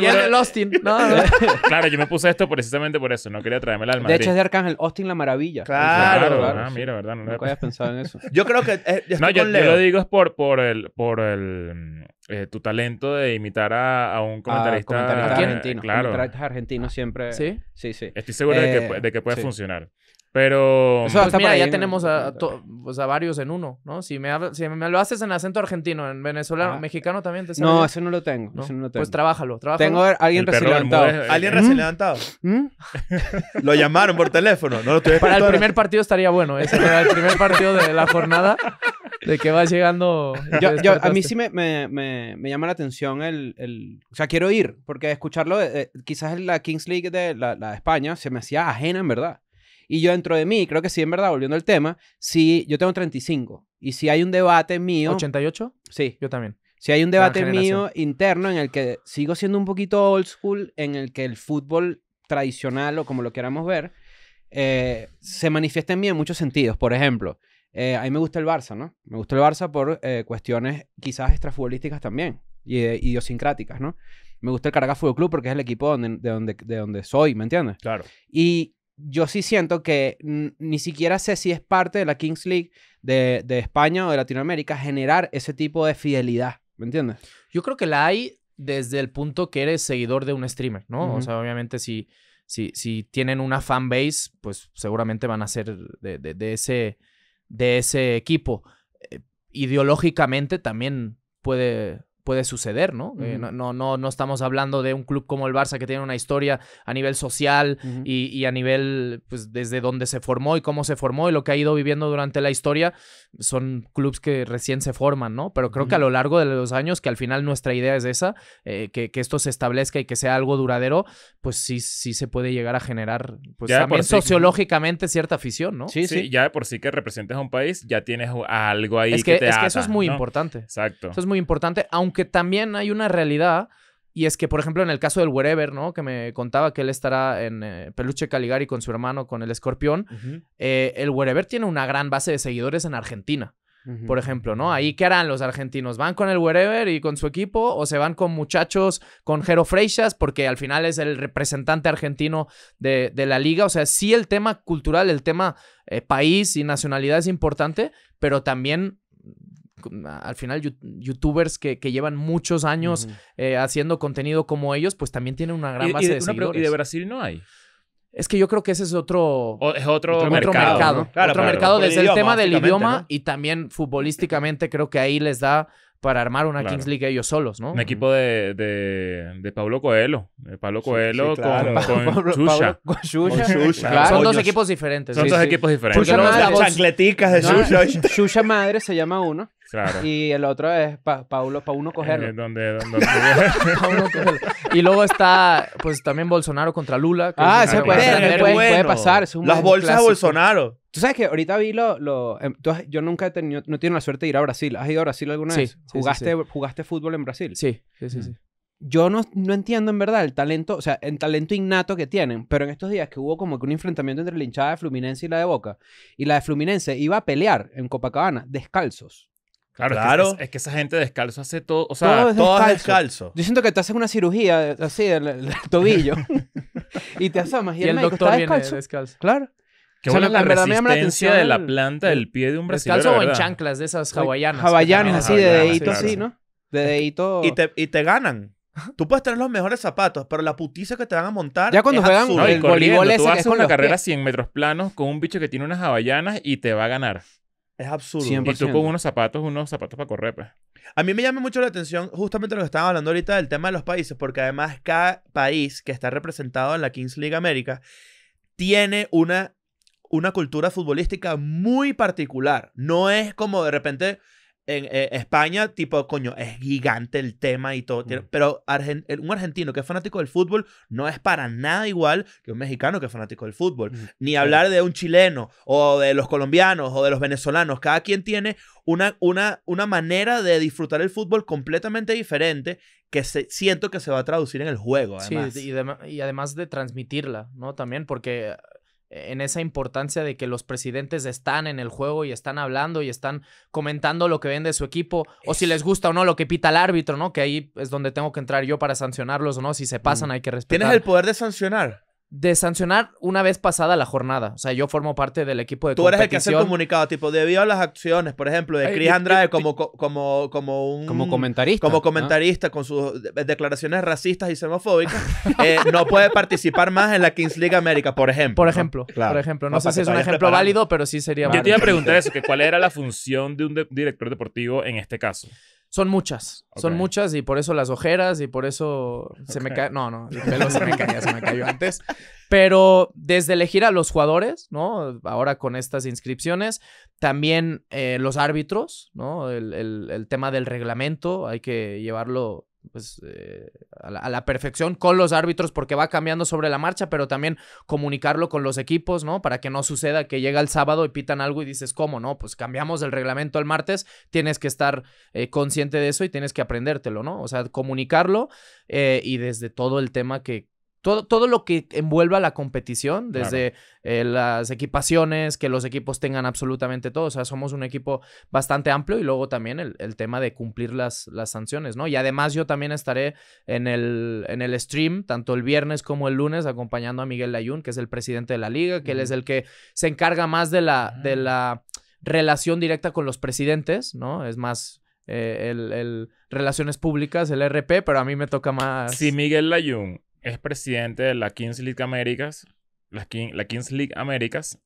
Y en el Austin. claro, yo me puse esto precisamente por eso. No quería traerme al alma. De hecho, es de Arcángel. Austin la maravilla. Claro. claro, ah, mira, ¿verdad? No Nunca había pensado en eso. Yo creo que. Eh, yo no, yo, lo digo es por, el. Por el eh, tu talento de imitar a, ah, eh, un comentarista, comentarista argentino. Claro. comentarista argentinos siempre. Sí, sí, sí. Estoy seguro de, que, de puede funcionar. Pero pues ya tenemos pues, a, varios en uno, ¿no? Si me, lo haces en acento argentino, en venezolano, ah. mexicano también te No, eso no lo tengo. Pues trabájalo, trabájalo. Tengo a eh. alguien recién ¿Mm? levantado. ¿Alguien recién levantado? lo llamaron por teléfono. Para el primer partido estaría bueno. Ese era el primer partido de la jornada. De que vas llegando. a mí sí me, llama la atención el, O sea, quiero ir, porque escucharlo, eh, eh, quizás en la Kings League de la, España se me hacía ajena, en verdad. Y yo dentro de mí, creo que sí, en verdad, volviendo al tema, si yo tengo 35. Y si hay un debate mío... ¿88? Sí. Yo también. Si hay un debate mío interno en el que sigo siendo un poquito old school, en el que el fútbol tradicional o como lo queramos ver, eh, se manifiesta en mí en muchos sentidos. Por ejemplo, eh, a mí me gusta el Barça, ¿no? Me gusta el Barça por eh, cuestiones quizás extrafutbolísticas también y idiosincráticas, ¿no? Me gusta el Caracas Fútbol Club porque es el equipo donde, de, donde, de donde soy, ¿me entiendes? Claro. Y yo sí siento que ni siquiera sé si es parte de la Kings League de, España o de Latinoamérica generar ese tipo de fidelidad, ¿me entiendes? Yo creo que la hay desde el punto que eres seguidor de un streamer, ¿no? O sea, obviamente si, si, si tienen una fan base, pues seguramente van a ser de, ese, de ese equipo. Eh, ideológicamente también puede puede suceder, eh, ¿no? no, no, no, estamos hablando de un club como el Barça que tiene una historia a nivel social y, a nivel, pues, desde donde se formó y cómo se formó y lo que ha ido viviendo durante la historia. Son clubes que recién se forman, ¿no? Pero creo que a lo largo de los años, que al final nuestra idea es esa, eh, que, esto se establezca y que sea algo duradero, pues sí, sí se puede llegar a generar, pues, también sociológicamente cierta afición, ¿no? Sí, sí, ya por sí que representes a un país, ya tienes algo ahí que, Es que eso es muy importante. Exacto. Eso es muy importante, aunque que también hay una realidad, y es que, por ejemplo, en el caso del Wherever, ¿no? Que me contaba que él estará en eh, Peluche Caligari con su hermano, con el escorpión, eh, el Wherever tiene una gran base de seguidores en Argentina. Por ejemplo, ¿no? Ahí, ¿qué harán los argentinos? ¿Van con el wherever y con su equipo o se van con muchachos, con Jero Freixas, porque al final es el representante argentino de, la liga? O sea, sí el tema cultural, el tema eh, país y nacionalidad es importante, pero también Mm, al final youtubers que, llevan muchos años eh, haciendo contenido como ellos, pues también tienen una gran base de, seguidores. ¿Y de Brasil no hay? Es que yo creo que ese es otro, es otro, mercado. otro mercado desde el, tema del idioma y también futbolísticamente creo que ahí les da para armar una Kings League ellos solos, ¿no? Un equipo de, de, Pablo Coelho. De Pablo Coelho con, con, con Son dos equipos diferentes. Son dos equipos diferentes. Xuxa de madre se llama uno. Y el otro es para eh, pa uno, cogerlo. Y luego está, pues también Bolsonaro contra Lula. Ah, se puede, pasar. Las bolsas de Bolsonaro. Tú sabes que ahorita vi lo. lo em, yo nunca he tenido. No tengo la suerte de ir a Brasil. ¿Has ido a Brasil alguna vez? Sí, ¿Jugaste, ¿Jugaste fútbol en Brasil? Sí, sí, mm. sí. Yo no, no entiendo en verdad el talento, o sea, el talento innato que tienen, pero en estos días que hubo como que un enfrentamiento entre la hinchada de Fluminense y la de Boca, y la de Fluminense iba a pelear en Copacabana descalzos. Claro, Es, que, esa gente descalzo hace todo, o sea, todo descalzo. Yo siento que te haces una cirugía eh, así del tobillo y te asomas y, el, doctor viene descalzo? Claro. Que o la, resistencia la de la planta del pie de un brasileño. Descalzo o en chanclas de esas hawaianas. Hawaianas, así de dedito, así, ¿no? De dedito. Y te, y te ganan. Tú puedes tener los mejores zapatos, pero la putiza que te van a montar. Ya cuando juegan no, el voleibol ese. Tú haces una carrera 100 metros planos con un bicho que tiene unas hawaianas y te va a ganar. Es absurdo. Y tú con unos zapatos, unos zapatos para correr, pues. A mí me llama mucho la atención justamente lo que estábamos hablando ahorita del tema de los países, porque además cada país que está representado en la Kings League América tiene una, una cultura futbolística muy particular. No es como de repente en eh, España, tipo, coño, es gigante el tema y todo. Mm. Pero un argentino que es fanático del fútbol no es para nada igual que un mexicano que es fanático del fútbol. Mm, ni hablar de un chileno o de los colombianos o de los venezolanos. Cada quien tiene una, una, una manera de disfrutar el fútbol completamente diferente que se, siento que se va a traducir en el juego. Además. Sí, y además de transmitirla, ¿no? También porque e-, en esa importancia de que los presidentes están en el juego y están hablando y están comentando lo que ven de su equipo o si les gusta o no lo que pita el árbitro, ¿no? Que ahí es donde tengo que entrar yo para sancionarlos o no, si se pasan mm. hay que respetar. Tienes el poder de sancionar de sancionar una vez pasada la jornada. O sea, yo formo parte del equipo de Tú eres el que hace el comunicado, tipo, debido a las acciones, por ejemplo, de eh, Chris Andrade como, como, como un... Como comentarista. Como comentarista con sus declaraciones racistas y xenofóbicas, eh, no puede participar más en la Kings League América, por ejemplo. Por ejemplo, claro. por ejemplo. No, sé si es un ejemplo válido, pero sí sería... válido Yo te iba a preguntar eso, que cuál era la función de un director deportivo en este caso. Son muchas, son muchas y por eso las ojeras y por eso se me cae. No, no, el pelo se me caía, se me cayó antes. Pero desde elegir a los jugadores, ¿no? Ahora con estas inscripciones, también eh, los árbitros, ¿no? el tema del reglamento, hay que llevarlo pues, eh, a, la, perfección con los árbitros porque va cambiando sobre la marcha, pero también comunicarlo con los equipos, ¿no? Para que no suceda que llega el sábado y pitan algo y dices, ¿cómo? No, pues cambiamos el reglamento el martes, tienes que estar eh, consciente de eso y tienes que aprendértelo, ¿no? O sea, comunicarlo eh, y desde todo el tema que, todo, todo lo que envuelva la competición, desde eh, las equipaciones, que los equipos tengan absolutamente todo. O sea, somos un equipo bastante amplio y luego también el, tema de cumplir las, las sanciones, ¿no? Y además yo también estaré en el, en stream, tanto el viernes como el lunes, acompañando a Miguel Layún, que es el presidente de la liga, que él es el que se encarga más de la, de ah. la relación directa con los presidentes, ¿no? Es más eh, el, relaciones públicas, el RP, pero a mí me toca más. Sí, Miguel Layún es presidente de la Kings League Américas, la, la Kings League Américas,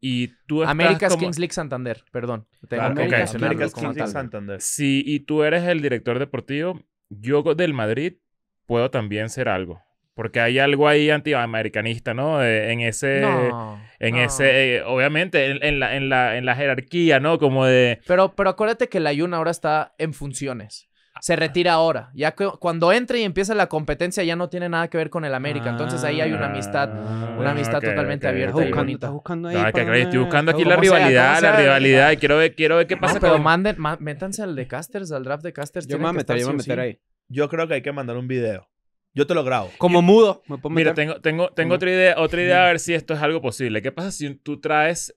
y tú estás Américas como... Kings League Santander, perdón. Tengo Kings League Santander. Sí, y tú eres el director deportivo, yo del Madrid puedo también ser algo. Porque hay algo ahí antiamericanista, ¿no? Eh, en ese. en ese. Eh, obviamente, en, la, en, la, en la jerarquía, ¿no? Como de. Pero, pero acuérdate que la Jun ahora está en funciones se retira ahora. Ya cuando entre y empieza la competencia ya no tiene nada que ver con el América. Entonces ahí hay una amistad, ah, una amistad totalmente abierta buscando, Buscando ahí Estoy buscando aquí la rivalidad, la rivalidad. Eh, y quiero ver, quiero ver qué pasa. pero manden, métanse al de Casters, al draft de Casters. Yo me voy a meter, yo ahí. Yo creo que hay que mandar un video. Yo te lo grabo. Como mudo. Mira, tengo, tengo, tengo otra idea, otra idea a ver si esto es algo posible. ¿Qué pasa si tú traes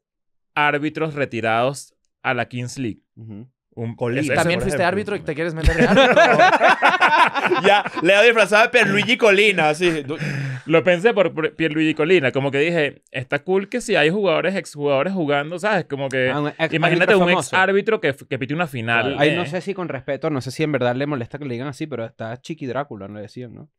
árbitros retirados a la Kings League? Un, y también fuiste árbitro y te quieres meter de árbitro. ya, le he disfrazado a Pierluigi Colina, así. Lo pensé por Pierluigi Colina, como que dije, está cool que si hay jugadores, exjugadores jugando, ¿sabes? Como que ah, imagínate un ex árbitro que, que pite una final. Ahí no sé si con respeto, no sé si en verdad le molesta que le digan así, pero está Chiqui Drácula, no le decían, ¿no?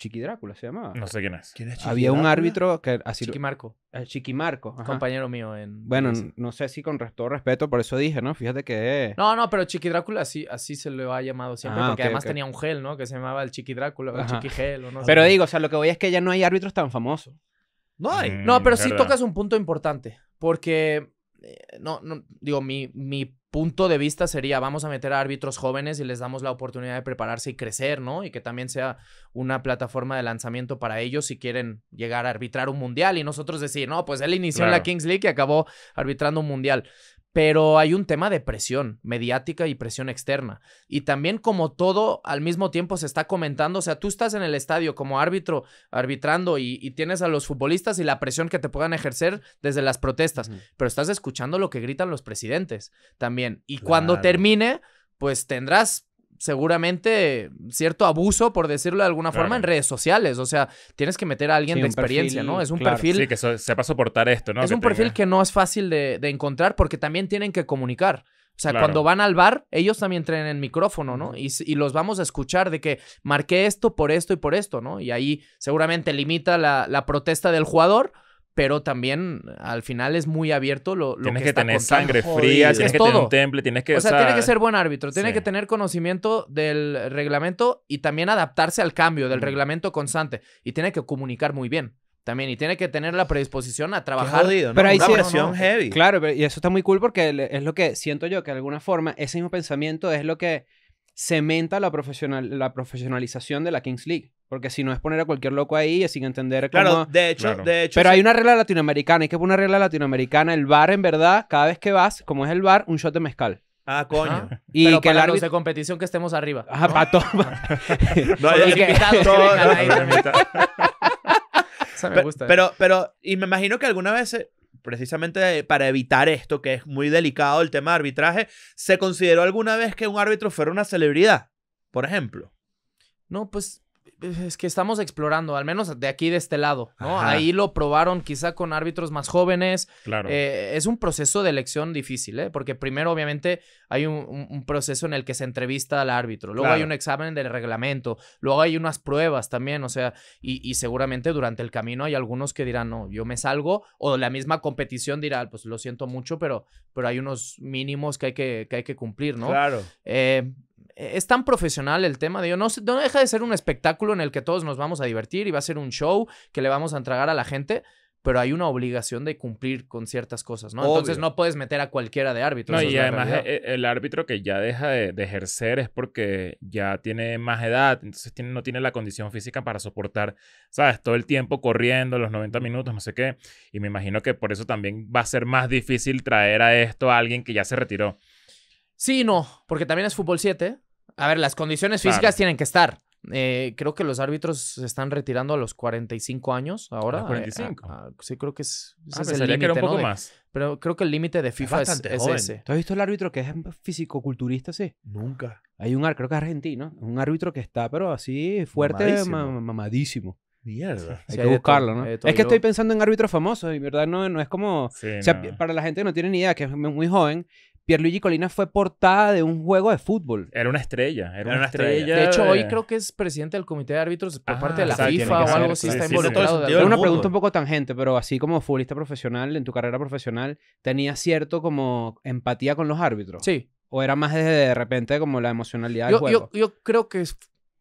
Chiqui Drácula se llamaba. No sé quién es. Había un árbitro que así ah, Chiqui Marco. Chiqui Marco, compañero mío en Bueno, no sé si con todo respeto, por eso dije, ¿no? Fíjate que No, no, pero Chiqui Drácula así así se lo ha llamado siempre ah, porque además tenía un gel, ¿no? Que se llamaba el Chiqui Drácula, el Chiqui Gel o no. Pero digo, o sea, lo que voy es que ya no hay árbitros tan famosos. No hay. Mm, no, pero sí tocas un punto importante porque eh, no, no digo mi mi punto de vista sería, vamos a meter a árbitros jóvenes y les damos la oportunidad de prepararse y crecer, ¿no? Y que también sea una plataforma de lanzamiento para ellos si quieren llegar a arbitrar un mundial y nosotros decir, no, pues él inició en la Kings League y acabó arbitrando un mundial pero hay un tema de presión mediática y presión externa. Y también como todo al mismo tiempo se está comentando, o sea, tú estás en el estadio como árbitro, arbitrando y, tienes a los futbolistas y la presión que te puedan ejercer desde las protestas, pero estás escuchando lo que gritan los presidentes también. Y cuando termine, pues tendrás seguramente cierto abuso, por decirlo de alguna forma, en redes sociales. O sea, tienes que meter a alguien de experiencia, ¿no? Es un perfil... Sí, que sepa soportar esto, ¿no? Es un perfil que no es fácil de, encontrar porque también tienen que comunicar. O sea, cuando van al bar, ellos también traen el micrófono, ¿no? Y, y, los vamos a escuchar de que marqué esto por esto y por esto, ¿no? Y ahí seguramente limita la, la protesta del jugador, pero también al final es muy abierto lo, lo tienes que, tener sangre fría tienes que tener un temple tienes que o tiene que ser buen árbitro tiene que tener conocimiento del reglamento y también adaptarse al cambio del mm. reglamento constante y tiene que comunicar muy bien también y tiene que tener la predisposición a trabajar jodido, ¿no? pero hay heavy claro y eso está muy cool porque es lo que siento yo que de alguna forma ese mismo pensamiento es lo que cementa la profesionalización de la Kings League porque si no es poner a cualquier loco ahí y sin entender claro, De hecho, de hecho... Pero hay una regla latinoamericana, hay que poner una regla latinoamericana. El bar, en verdad, cada vez que vas, como es el bar, un shot de mezcal. Ah, coño. Ah. Y que para el árbitro... los de competición que estemos arriba. Ajá, ¿No? no, hay me gusta. Pero, pero, y me imagino que alguna vez, eh, precisamente eh, para evitar esto, que es muy delicado el tema de arbitraje, ¿se consideró alguna vez que un árbitro fuera una celebridad? Por ejemplo. No, pues es que estamos explorando, al menos de aquí de este lado, ¿no? Ahí lo probaron quizá con árbitros más jóvenes. Claro. Eh, es un proceso de elección difícil, ¿eh? Porque primero, obviamente, hay un, proceso en el que se entrevista al árbitro, luego hay un examen del reglamento, luego hay unas pruebas también, o sea, y, seguramente durante el camino hay algunos que dirán, no, yo me salgo, o la misma competición dirá, pues lo siento mucho, pero, pero hay unos mínimos que hay que, que, hay que cumplir, ¿no? Claro. Eh, eh, es tan profesional el tema, de... no, no deja de ser un espectáculo en el que todos nos vamos a divertir y va a ser un show que le vamos a entregar a la gente, pero hay una obligación de cumplir con ciertas cosas, ¿no? Entonces no puedes meter a cualquiera de árbitro. No, y además eh, el árbitro que ya deja de, ejercer es porque ya tiene más edad, entonces no tiene la condición física para soportar, ¿sabes? Todo el tiempo corriendo, los 90 minutos, no sé qué. Y me imagino que por eso también va a ser más difícil traer a esto a alguien que ya se retiró. Sí, no, porque también es fútbol 7. A ver, las condiciones físicas tienen que estar. Eh, creo que los árbitros se están retirando a los 45 años ahora. Ah, a, eh, a, ah, ah, sí, creo que es, ese ah, un poco más. Pero creo que el límite de FIFA es, ese. ¿Tú has visto el árbitro que es fisicoculturista, sí? Nunca. Hay un creo que es argentino, un árbitro que está, pero así fuerte, mamadísimo. Mierda. Hay que buscarlo, ¿no? Es que estoy pensando en árbitros famosos y, ¿verdad? No, no es como. o sea, para la gente que no tiene ni idea, que es muy joven, Pierluigi Colina fue portada de un juego de fútbol. Era una estrella, era, una estrella. De hecho, hoy eh. creo que es presidente del comité de árbitros por ah, parte de la FIFA o algo así, está involucrado. una pregunta un poco tangente, pero así como futbolista profesional, en tu carrera profesional, ¿tenías cierto como empatía con los árbitros? Sí. ¿O era más desde de repente como la emocionalidad del yo, juego? Yo, creo que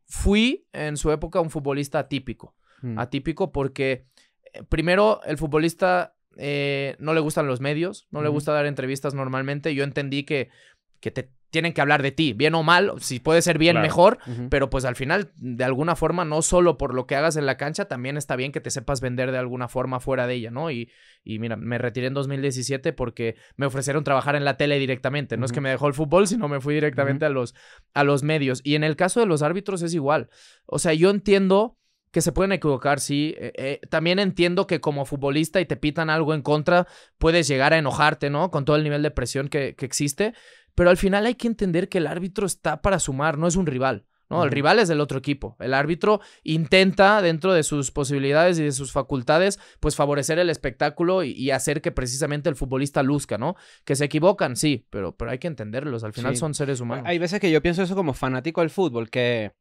fui en su época un futbolista atípico. Mm. Atípico porque eh, primero el futbolista eh, no le gustan los medios, no le gusta dar entrevistas normalmente. Yo entendí que, que te tienen que hablar de ti, bien o mal, si puede ser bien, mejor, pero pues al final, de alguna forma, no solo por lo que hagas en la cancha, también está bien que te sepas vender de alguna forma fuera de ella, ¿no? Y, y mira, me retiré en 2017 porque me ofrecieron trabajar en la tele directamente, no es que me dejó el fútbol, sino me fui directamente a, los, a los medios. Y en el caso de los árbitros es igual, o sea, yo entiendo que se pueden equivocar, sí. Eh, eh, también entiendo que como futbolista y te pitan algo en contra, puedes llegar a enojarte, ¿no? Con todo el nivel de presión que, existe. Pero al final hay que entender que el árbitro está para sumar, no es un rival. ¿no? El rival es del otro equipo. El árbitro intenta, dentro de sus posibilidades y de sus facultades, pues favorecer el espectáculo y, hacer que precisamente el futbolista luzca, ¿no? Que se equivocan, sí, pero, pero hay que entenderlos. Al final son seres humanos. Hay veces que yo pienso eso como fanático del fútbol, que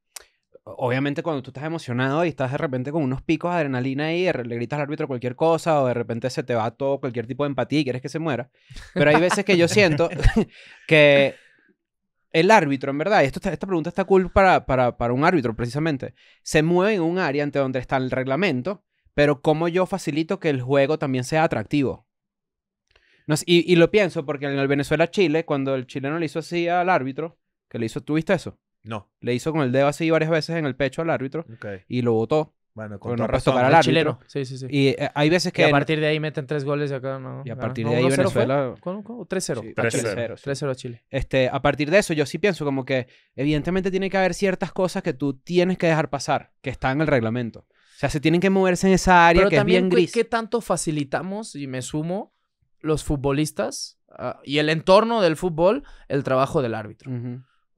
obviamente cuando tú estás emocionado y estás de repente con unos picos de adrenalina y le gritas al árbitro cualquier cosa o de repente se te va todo cualquier tipo de empatía y quieres que se muera. Pero hay veces que yo siento que el árbitro, en verdad, y esta pregunta está cool para, para, un árbitro precisamente, se mueve en un área ante donde está el reglamento, pero cómo yo facilito que el juego también sea atractivo. y, y lo pienso porque en el Venezuela-Chile, cuando el chileno le hizo así al árbitro, que le hizo, ¿tuviste eso? No. Le hizo con el dedo así varias veces en el pecho al árbitro y lo botó. Bueno, con Bueno, resto razón. El árbitro. Sí, sí, sí. Y, eh, hay veces que... a partir de ahí meten tres goles y acá no. y a ah. partir de ahí Venezuela... cómo ¿Cómo? 3-0. 3-0. 3-0, a Chile. Este, a partir de eso, yo sí pienso como que evidentemente tiene que haber ciertas cosas que tú tienes que dejar pasar, que están en el reglamento. O sea, se tienen que moverse en esa área Pero que es también, bien ¿qué- gris. ¿qué tanto facilitamos, y me sumo, los futbolistas ah, y el entorno del fútbol, el trabajo del árbitro?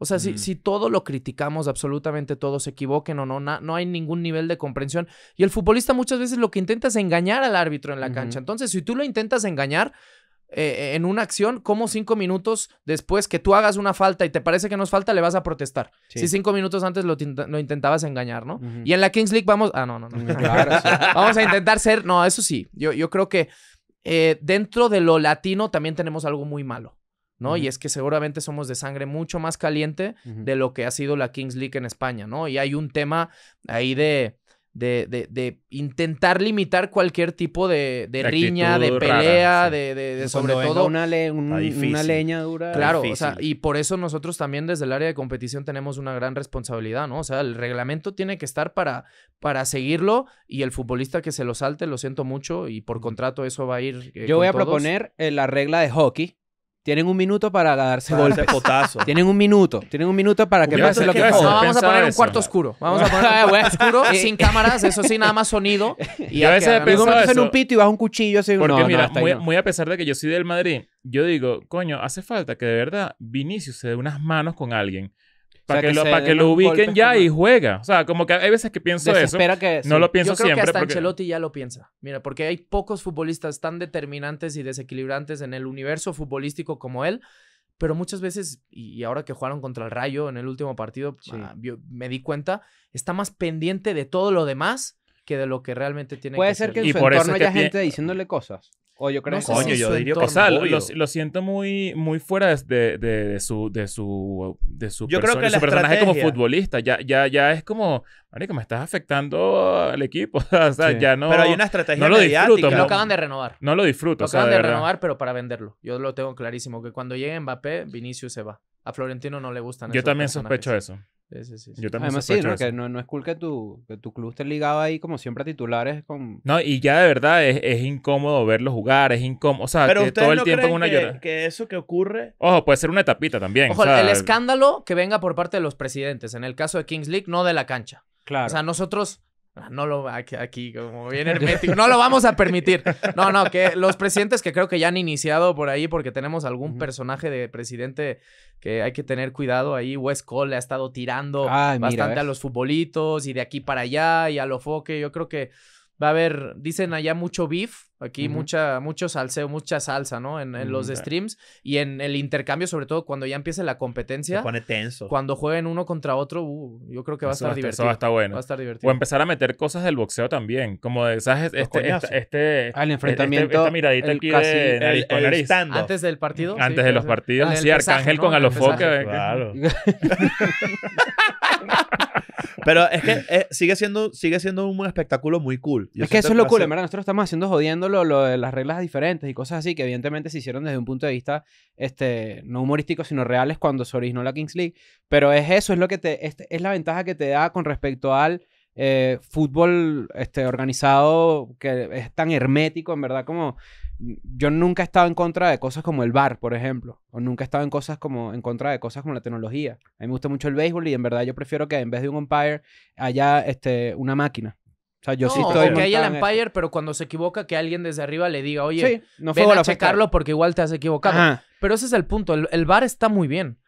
O sea, si, si, todo lo criticamos, absolutamente todo, se equivoquen o no, no hay ningún nivel de comprensión. Y el futbolista muchas veces lo que intenta es engañar al árbitro en la cancha. Entonces, si tú lo intentas engañar, eh, en una acción, como cinco minutos después que tú hagas una falta y te parece que no es falta, le vas a protestar. Si cinco minutos antes lo, intentabas engañar, ¿no? Y en la Kings League vamos. Ah, no, no, no. Vamos a intentar ser. No, eso sí. Yo, yo creo que eh, dentro de lo latino también tenemos algo muy malo. ¿no? Y es que seguramente somos de sangre mucho más caliente de lo que ha sido la Kings League en España, ¿no? Y hay un tema ahí de, de, intentar limitar cualquier tipo de, riña, de pelea, de, sobre todo una, leña dura. Claro, o sea, y por eso nosotros también desde el área de competición tenemos una gran responsabilidad, ¿no? O sea, el reglamento tiene que estar para, para seguirlo y el futbolista que se lo salte, lo siento mucho y por contrato eso va a ir. Eh, Yo voy a proponer eh, la regla de hockey tienen un minuto para darse golpes. Tienen un minuto. Tienen un minuto para que pase lo que pase. vamos a poner un cuarto oscuro. Vamos a poner un cuarto oscuro sin cámaras, eso sí, nada más sonido. Y a veces que, no eso. en un pito y vas un cuchillo así. Porque mira, muy, muy, a pesar de que yo soy del Madrid, yo digo, coño, hace falta que de verdad Vinicius se dé unas manos con alguien. Para que, lo, ubiquen ya y juega. O sea, como que hay veces que pienso eso. No lo pienso siempre. Yo creo que hasta Ancelotti ya lo piensa. Mira, porque hay pocos futbolistas tan determinantes y desequilibrantes en el universo futbolístico como él. Pero muchas veces, y ahora que jugaron contra el Rayo en el último partido, ah, me di cuenta, está más pendiente de todo lo demás que de lo que realmente tiene Puede ser que en su entorno haya gente diciéndole cosas. O yo creo que coño, yo diría sea, lo, siento muy, muy fuera de, de, su de su de su, yo creo que su personaje como futbolista, ya ya ya es como, que me estás afectando al equipo, o sea, ya no Pero hay una estrategia no lo lo acaban de renovar. No lo disfruto, Lo acaban de, renovar, pero para venderlo. Yo lo tengo clarísimo que cuando llegue Mbappé, Vinicius se va. A Florentino no le gustan Yo también sospecho eso. Sí, sí, sí. Yo también Además, Que no, no, es cool que tu, club esté ligado ahí como siempre a titulares con... No, y ya de verdad es, incómodo verlo jugar, es incómodo, o sea, todo el tiempo en una que, que eso que ocurre... Ojo, puede ser una etapita también. Ojo, el escándalo que venga por parte de los presidentes, en el caso de Kings League, no de la cancha. Claro. O sea, nosotros Ah, no lo aquí, aquí como bien hermético. No lo vamos a permitir. No, no, que los presidentes que creo que ya han iniciado por ahí, porque tenemos algún personaje de presidente que hay que tener cuidado ahí. Wes Cole le ha estado tirando bastante a eh. los futbolitos y de aquí para allá y a lo foque. Yo creo que va a haber, dicen allá mucho beef, aquí mucha, mucho salseo, mucha salsa, ¿no? En, los mm, streams y en el intercambio, sobre todo cuando ya empiece la competencia. pone tenso. Cuando jueguen uno contra otro, uh, yo creo que va a estar divertido. Eso va a estar bueno. Va a estar divertido. O empezar a meter cosas del boxeo también, como de, ¿sabes? Este, este, ah, este, Al enfrentamiento. miradita aquí de nariz, Antes del partido. Antes de los partidos, así, Arcángel con Alofoque. Claro. Pero es que eh, sigue, siendo, sigue siendo un espectáculo muy cool. es que eso es lo cool, en verdad. Nosotros estamos haciendo jodiéndolo lo de las reglas diferentes y cosas así que evidentemente se hicieron desde un punto de vista este, no humorístico, sino reales cuando se originó la Kings League. Pero es eso, es lo que te, es, la ventaja que te da con respecto al eh, fútbol este, organizado que es tan hermético, en verdad, como yo nunca he estado en contra de cosas como el bar, por ejemplo, o nunca he estado en cosas como en contra de cosas como la tecnología. A mí me gusta mucho el béisbol y en verdad yo prefiero que en vez de un umpire haya este una máquina. O sea, yo sí estoy que haya el umpire, pero cuando se equivoca que alguien desde arriba le diga, "Oye, sí, no ven a checarlo porque igual te has equivocado." Pero ese es el punto, el, el bar está muy bien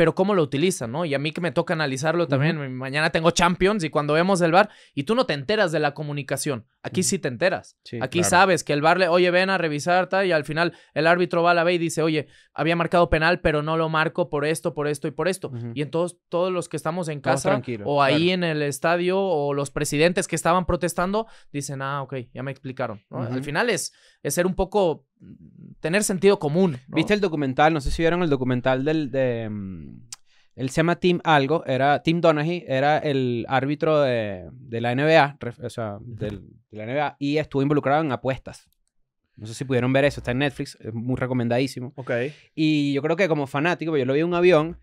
pero cómo lo utilizan, ¿no? Y a mí que me toca analizarlo también, mañana tengo Champions y cuando vemos el bar, y tú no te enteras de la comunicación, aquí sí te enteras, aquí sabes que el bar le, oye, ven a revisar, tal, y al final el árbitro va a la B y dice, oye, había marcado penal, pero no lo marco por esto, por esto y por esto. Y entonces todos los que estamos en casa o ahí en el estadio o los presidentes que estaban protestando, dicen, ah, ok, ya me explicaron. Al final es ser un poco tener sentido común. ¿Viste el documental? No sé si vieron el documental del... De, mm, él se llama Tim algo, era Tim Donaghy, era el árbitro de, la NBA, o sea, de la NBA, y estuvo involucrado en apuestas. No sé si pudieron ver eso, está en Netflix, es muy recomendadísimo. Ok. Y yo creo que como fanático, yo lo vi en un avión,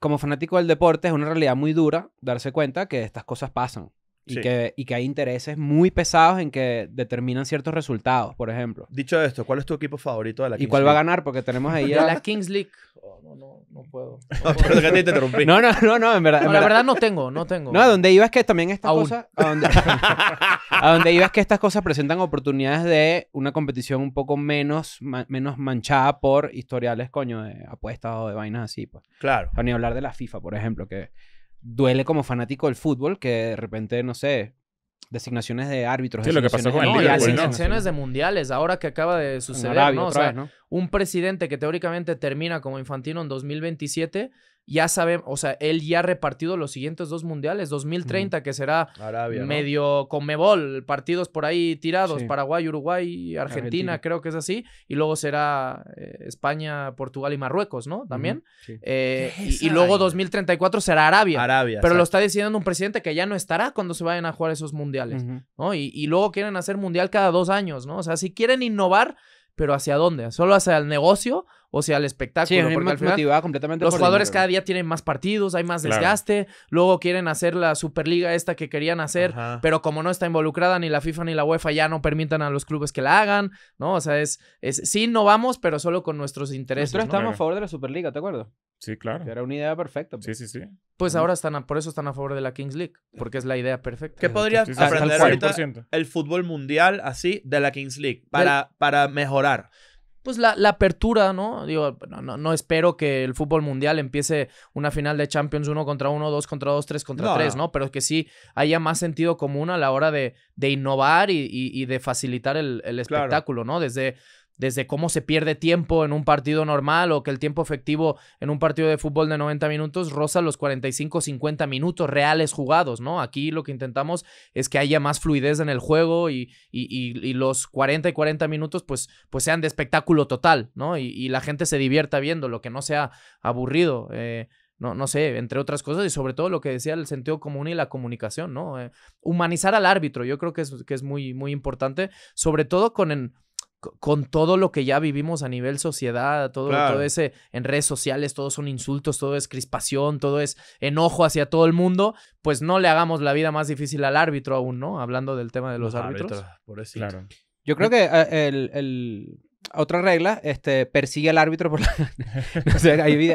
como fanático del deporte es una realidad muy dura darse cuenta que estas cosas pasan. Y, que, y que hay intereses muy pesados en que determinan ciertos resultados, por ejemplo. Dicho esto, ¿cuál es tu equipo favorito de la Kings ¿Y cuál va a ganar? Porque tenemos ahí... a... La Kings League. Oh, no, no, no puedo. No, te no, no, no, en verdad. la verdad. no tengo, no tengo. No, a donde iba es que también estas cosas... A donde, a iba es que estas cosas presentan oportunidades de una competición un poco menos, menos manchada por historiales, coño, de apuestas o de vainas así. Pues. Claro. Para ni hablar de la FIFA, por ejemplo, que duele como fanático del fútbol que de repente, no sé, designaciones de árbitros. lo que pasó con el no, designaciones de mundiales, ahora que acaba de suceder, ¿no? O sea, un presidente que teóricamente termina como Infantino en 2027 ya sabemos, o sea, él ya ha repartido los siguientes dos mundiales, 2030, que será medio con conmebol, partidos por ahí tirados, Paraguay, Uruguay, Argentina, creo que es así, y luego será eh, España, Portugal y Marruecos, ¿no? También. Eh, y, luego 2034 será Arabia. Arabia. Pero lo está diciendo un presidente que ya no estará cuando se vayan a jugar esos mundiales, ¿no? Y, y luego quieren hacer mundial cada dos años, ¿no? O sea, si quieren innovar, pero ¿hacia dónde? ¿Solo hacia el negocio? o sea, el espectáculo. completamente los jugadores cada día tienen más partidos, hay más desgaste, luego quieren hacer la Superliga esta que querían hacer, pero como no está involucrada ni la FIFA ni la UEFA, ya no permitan a los clubes que la hagan, ¿no? O sea, es, sí, no vamos, pero solo con nuestros intereses. Nosotros ¿no? a favor de la Superliga, ¿te acuerdas? Sí, claro. Era una idea perfecta. Pues. Sí, sí, sí. Pues ahora están, por eso están a favor de la Kings League, porque es la idea perfecta. ¿Qué podría aprender el fútbol mundial así de la Kings League para, para mejorar? pues la, la apertura, ¿no? Digo, no, no, espero que el fútbol mundial empiece una final de Champions uno contra uno, dos contra dos, tres contra tres, ¿no? Pero que sí haya más sentido común a la hora de, de innovar y, y, de facilitar el, espectáculo, ¿no? Desde desde cómo se pierde tiempo en un partido normal o que el tiempo efectivo en un partido de fútbol de 90 minutos roza los 45-50 minutos reales jugados, ¿no? Aquí lo que intentamos es que haya más fluidez en el juego y, y, los 40 y 40 minutos pues, pues sean de espectáculo total, ¿no? Y, la gente se divierta viendo, lo que no sea aburrido. Eh, no, no, sé, entre otras cosas, y sobre todo lo que decía el sentido común y la comunicación, ¿no? Eh, humanizar al árbitro, yo creo que es, que es muy, muy importante, sobre todo con, en, con todo lo que ya vivimos a nivel sociedad, todo, todo ese en redes sociales, todos son insultos, todo es crispación, todo es enojo hacia todo el mundo, pues no le hagamos la vida más difícil al árbitro aún, ¿no? Hablando del tema de los, árbitros. Por Yo creo que ah, el, otra regla, este, persigue al árbitro por la... no sé, hay,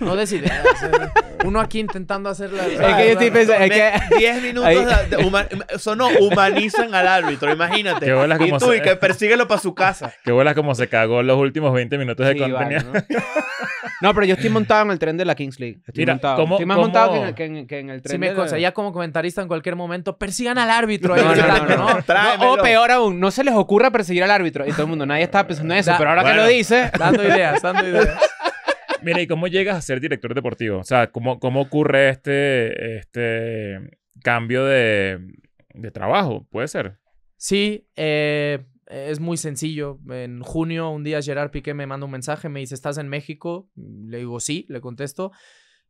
No ¿eh? uno aquí intentando hacer la... Es que yo estoy pensando... Es que... 10 minutos de- eso no, humanizan al árbitro, imagínate. y tú, y que persíguelo para su casa. Que vuelas como se cagó los últimos 20 minutos de contenido. ¿no? pero yo estoy montado en el tren de la Kings League. Estoy montado. ¿cómo- más montado que en, el- tren Si me como comentarista en cualquier momento, persigan al árbitro. No, no, no, o peor aún, no se les ocurra perseguir al árbitro. Y todo el mundo, nadie estaba pensando en eso. pero ahora que lo dice... Dando ideas, dando ideas. Mira, ¿y cómo llegas a ser director deportivo? O sea, ¿cómo, cómo ocurre este, este cambio de, trabajo? ¿Puede ser? Sí, eh, es muy sencillo. En junio, un día Gerard Piqué me manda un mensaje, me dice, ¿estás en México? Le digo, sí, le contesto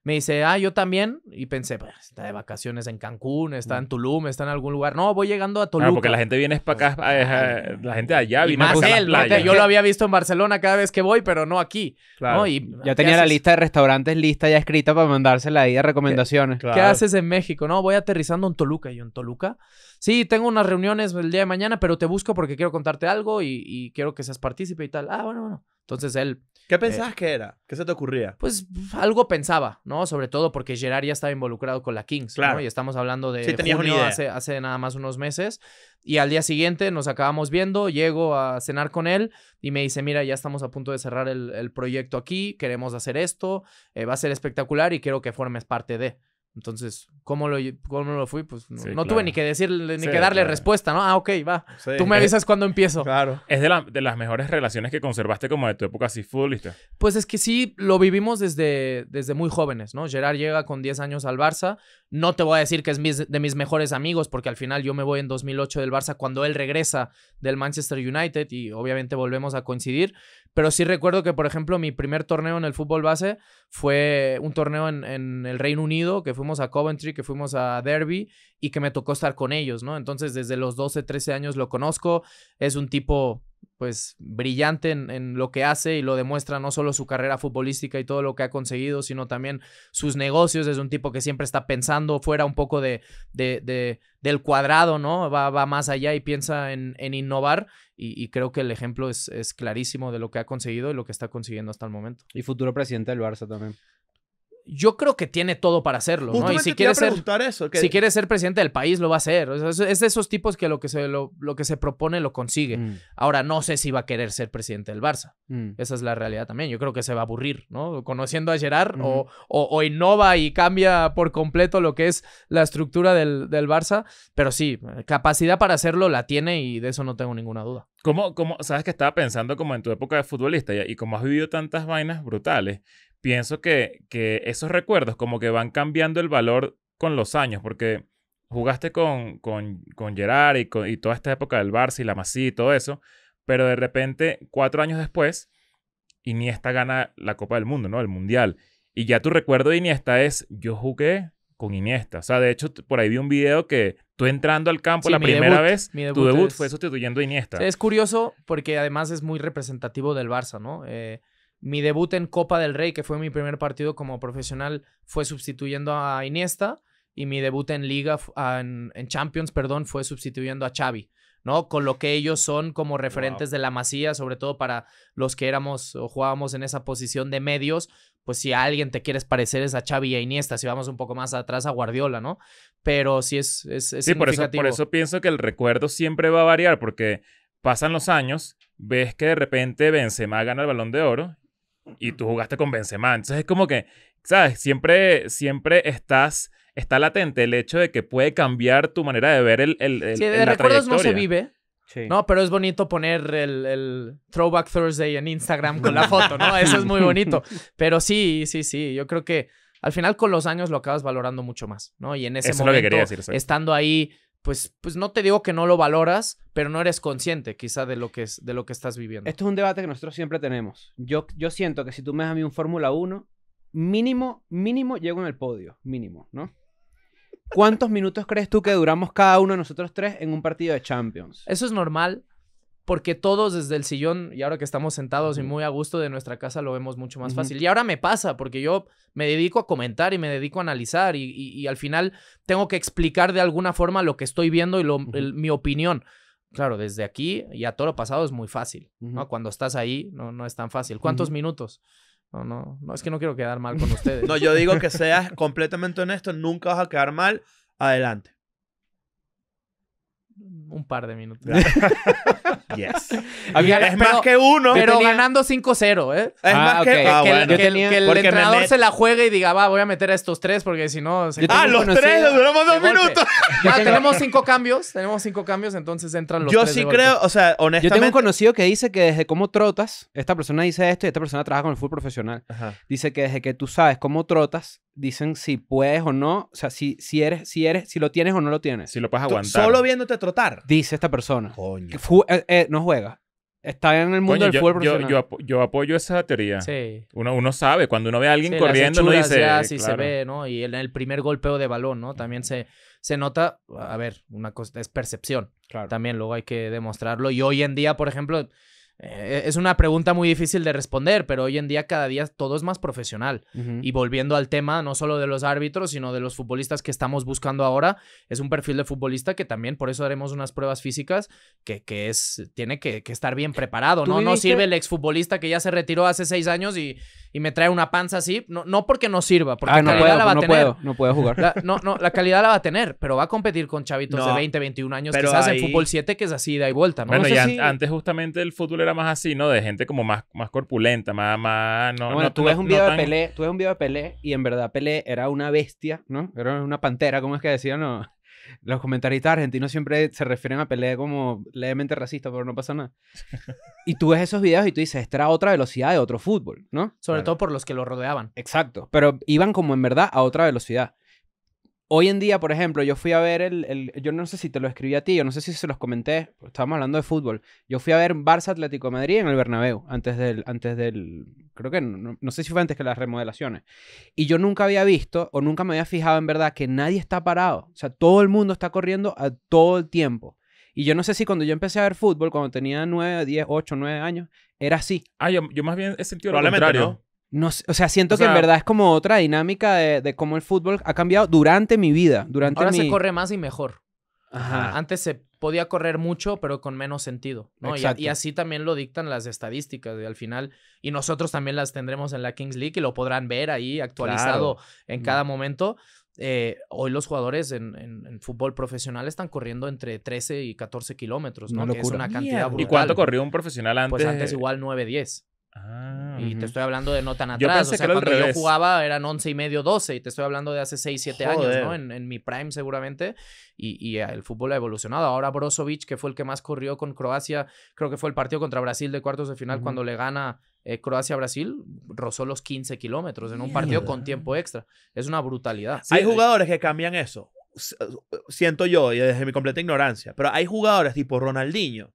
me dice, ah, yo también. Y pensé, pues, está de vacaciones en Cancún, está en Tulum, está en algún lugar. No, voy llegando a ah, Toluca. porque la gente viene para acá, pues, eh, la gente de allá más a playa. Yo lo había visto en Barcelona cada vez que voy, pero no aquí. Claro. ya tenía la lista de restaurantes lista ya escrita para mandársela ahí de recomendaciones. ¿Qué, haces en México? No, voy aterrizando en Toluca. Y yo, ¿en Toluca? Sí, tengo unas reuniones el día de mañana, pero te busco porque quiero contarte algo y, y quiero que seas partícipe y tal. Ah, bueno, bueno. Entonces él... ¿Qué eh, pensabas que era? ¿Qué se te ocurría? Pues algo pensaba, ¿no? Sobre todo porque Gerard ya estaba involucrado con la Kings, claro. ¿no? Y estamos hablando de sí, junio, Hace, nada más unos meses. Y al día siguiente nos acabamos viendo, llego a cenar con él y me dice, mira, ya estamos a punto de cerrar el, proyecto aquí, queremos hacer esto, eh, va a ser espectacular y quiero que formes parte de... Entonces, ¿cómo lo, lo fui? Pues no, tuve ni que decirle, ni que darle respuesta, ¿no? Ah, ok, va. Tú me avisas cuando empiezo. Claro. Es de, la, de, las mejores relaciones que conservaste como de tu época así futbolista. Pues es que sí, lo vivimos desde, desde muy jóvenes, ¿no? Gerard llega con 10 años al Barça. No te voy a decir que es mis, de mis mejores amigos, porque al final yo me voy en 2008 del Barça cuando él regresa del Manchester United y obviamente volvemos a coincidir. Pero sí recuerdo que, por ejemplo, mi primer torneo en el fútbol base fue un torneo en, en el Reino Unido, que fue fuimos a Coventry, que fuimos a Derby y que me tocó estar con ellos, ¿no? Entonces, desde los 12, 13 años lo conozco, es un tipo pues brillante en, lo que hace y lo demuestra no solo su carrera futbolística y todo lo que ha conseguido, sino también sus negocios. Es un tipo que siempre está pensando fuera un poco de, de, del cuadrado, ¿no? Va, más allá y piensa en, innovar y, creo que el ejemplo es, es clarísimo de lo que ha conseguido y lo que está consiguiendo hasta el momento. Y futuro presidente del Barça también yo creo que tiene todo para hacerlo, Y si quiere, ser, si quiere ser presidente del país, lo va a hacer. es de esos tipos que lo que se, lo, que se propone lo consigue. Mm. Ahora, no sé si va a querer ser presidente del Barça. Mm. Esa es la realidad también. Yo creo que se va a aburrir, ¿no? Conociendo a Gerard o, o, innova y cambia por completo lo que es la estructura del, del, Barça. Pero sí, capacidad para hacerlo la tiene y de eso no tengo ninguna duda. ¿Cómo, sabes que estaba pensando como en tu época de futbolista y, y como has vivido tantas vainas brutales? pienso que, esos recuerdos como que van cambiando el valor con los años, porque jugaste con, con, Gerard y, con, toda esta época del Barça y la Masí y todo eso, pero de repente, cuatro años después, Iniesta gana la Copa del Mundo, ¿no? El Mundial. Y ya tu recuerdo de Iniesta es, yo jugué con Iniesta. O sea, de hecho, por ahí vi un video que tú entrando al campo la primera vez, tu debut fue sustituyendo a Iniesta. Es curioso porque además es muy representativo del Barça, ¿no? Eh, mi debut en Copa del Rey, que fue mi primer partido como profesional, fue sustituyendo a Iniesta y mi debut en Liga, ah, en, Champions, perdón, fue sustituyendo a Xavi. ¿no? Con lo que ellos son como referentes de la masía, sobre todo para los que éramos o jugábamos en esa posición de medios, pues si a alguien te quieres parecer es a Xavi y Iniesta, si vamos un poco más atrás a Guardiola, ¿no? Pero sí es, es, sí, Por eso, por eso pienso que el recuerdo siempre va a variar, porque pasan los años, ves que de repente Benzema gana el Balón de Oro y tú jugaste con Benzema. Entonces es como que, ¿sabes? Siempre, siempre estás, está latente el hecho de que puede cambiar tu manera de ver el... el, sí, de recuerdos no se vive. No, pero es bonito poner el, el, Throwback Thursday en Instagram con la foto, ¿no? Eso es muy bonito. Pero sí, sí, sí, yo creo que al final con los años lo acabas valorando mucho más, ¿no? Y en ese momento, estando ahí pues, pues, no te digo que no lo valoras, pero no eres consciente quizá de lo que, es, de lo que estás viviendo. Esto es un debate que nosotros siempre tenemos. Yo, yo siento que si tú me das a mí un Fórmula 1, mínimo, mínimo llego en el podio, mínimo, ¿no? ¿Cuántos minutos crees tú que duramos cada uno de nosotros tres en un partido de Champions? Eso es normal porque todos desde el sillón y ahora que estamos sentados y muy a gusto de nuestra casa lo vemos mucho más fácil. Y ahora me pasa, porque yo me dedico a comentar y me dedico a analizar y, al final tengo que explicar de alguna forma lo que estoy viendo y mi opinión. Claro, desde aquí y a todo lo pasado es muy fácil, ¿no? Cuando estás ahí no, no es tan fácil. ¿Cuántos minutos? No, no, no, es que no quiero quedar mal con ustedes. no, yo digo que seas completamente honesto, nunca vas a quedar mal, adelante un par de minutos. yes. es más que uno. Pero ganando 5-0, ¿eh? Es ah, más que, el entrenador se la juegue y diga, va, voy a meter a estos tres porque si no... Se... Ah, los tres tres, duramos dos minutos. tenemos cinco cambios, tenemos cinco cambios, entonces entran los Yo sí creo, o sea, honestamente... Yo tengo un conocido que dice que desde cómo trotas, esta persona dice esto y esta persona trabaja con el fútbol profesional. Dice que desde que tú sabes cómo trotas, dicen si puedes o no, o sea, si, si, eres, si, eres, si lo tienes o no lo tienes. Si lo puedes aguantar. Solo viéndote trotar. Dice esta persona. Coño. Eh, eh, no juega. Está en el mundo del fútbol profesional. Yo, yo, apoyo esa teoría. Sí. Uno, uno sabe, cuando uno ve a alguien corriendo, uno dice. sí se ve, ¿no? Y en el primer golpeo de balón, ¿no? También se, se nota, a ver, una cosa es percepción. Claro. También luego hay que demostrarlo. Y hoy en día, por ejemplo, eh, es una pregunta muy difícil de responder, pero hoy en día cada día todo es más profesional. Y volviendo al tema, no solo de los árbitros, sino de los futbolistas que estamos buscando ahora, es un perfil de futbolista que también, por eso haremos unas pruebas físicas, que, es, tiene que, estar bien preparado, ¿no? No sirve el exfutbolista que ya se retiró hace seis años y y me trae una panza así, no, no porque no sirva, porque ah, la no, calidad la va a tener. no puedo jugar. no, no, la calidad la va a tener, pero va a competir con chavitos de 20, 21 años, pero quizás en fútbol 7, que es así, da y vuelta, ¿no? Bueno, y antes justamente el fútbol era más así, ¿no? De gente como más, más corpulenta, más, más... No, bueno, tú ves un video de Pelé, tú ves un video de Pelé y en verdad Pelé era una bestia, ¿no? Era una pantera, ¿cómo es que decían? No los comentaristas argentinos siempre se refieren a pelea como levemente racista, pero no pasa nada. Y tú ves esos videos y tú dices, esta era otra velocidad de otro fútbol, ¿no? Sobre todo por los que lo rodeaban. Exacto, pero iban como en verdad a otra velocidad. Hoy en día, por ejemplo, yo fui a ver el, Yo no sé si te lo escribí a ti, yo no sé si se los comenté, estábamos hablando de fútbol. Yo fui a ver Barça Atlético de Madrid en el Bernabéu, antes del. Antes del creo que. No, sé si fue antes que las remodelaciones. Y yo nunca había visto, o nunca me había fijado en verdad, que nadie está parado. O sea, todo el mundo está corriendo a todo el tiempo. Y yo no sé si cuando yo empecé a ver fútbol, cuando tenía 9, 10, 8, 9 años, era así. Ah, yo, yo más bien he sentido lo contrario o sea, siento que en verdad es como otra dinámica de, cómo el fútbol ha cambiado durante mi vida. Durante ahora se corre más y mejor. Antes se podía correr mucho, pero con menos sentido. ¿no? Y, así también lo dictan las estadísticas al final. Y nosotros también las tendremos en la Kings League y lo podrán ver ahí actualizado en mm. cada momento. Eh, hoy los jugadores en, fútbol profesional están corriendo entre 13 y 14 kilómetros, ¿no? Que es una cantidad brutal. ¿Y cuánto corrió un profesional antes? Pues antes igual 9, 10. Ah, y te estoy hablando de no tan atrás. o sea, cuando yo jugaba eran 11 y medio, 12. Y te estoy hablando de hace 6, 7 años, ¿no? En, mi prime seguramente. Y, el fútbol ha evolucionado. Ahora Brozovic, que fue el que más corrió con Croacia, creo que fue el partido contra Brasil de cuartos de final cuando le gana eh, Croacia a brasil rozó los 15 kilómetros en un partido con tiempo extra. Es una brutalidad. hay jugadores que cambian eso. Eh, siento yo, y desde mi completa ignorancia, pero hay jugadores tipo Ronaldinho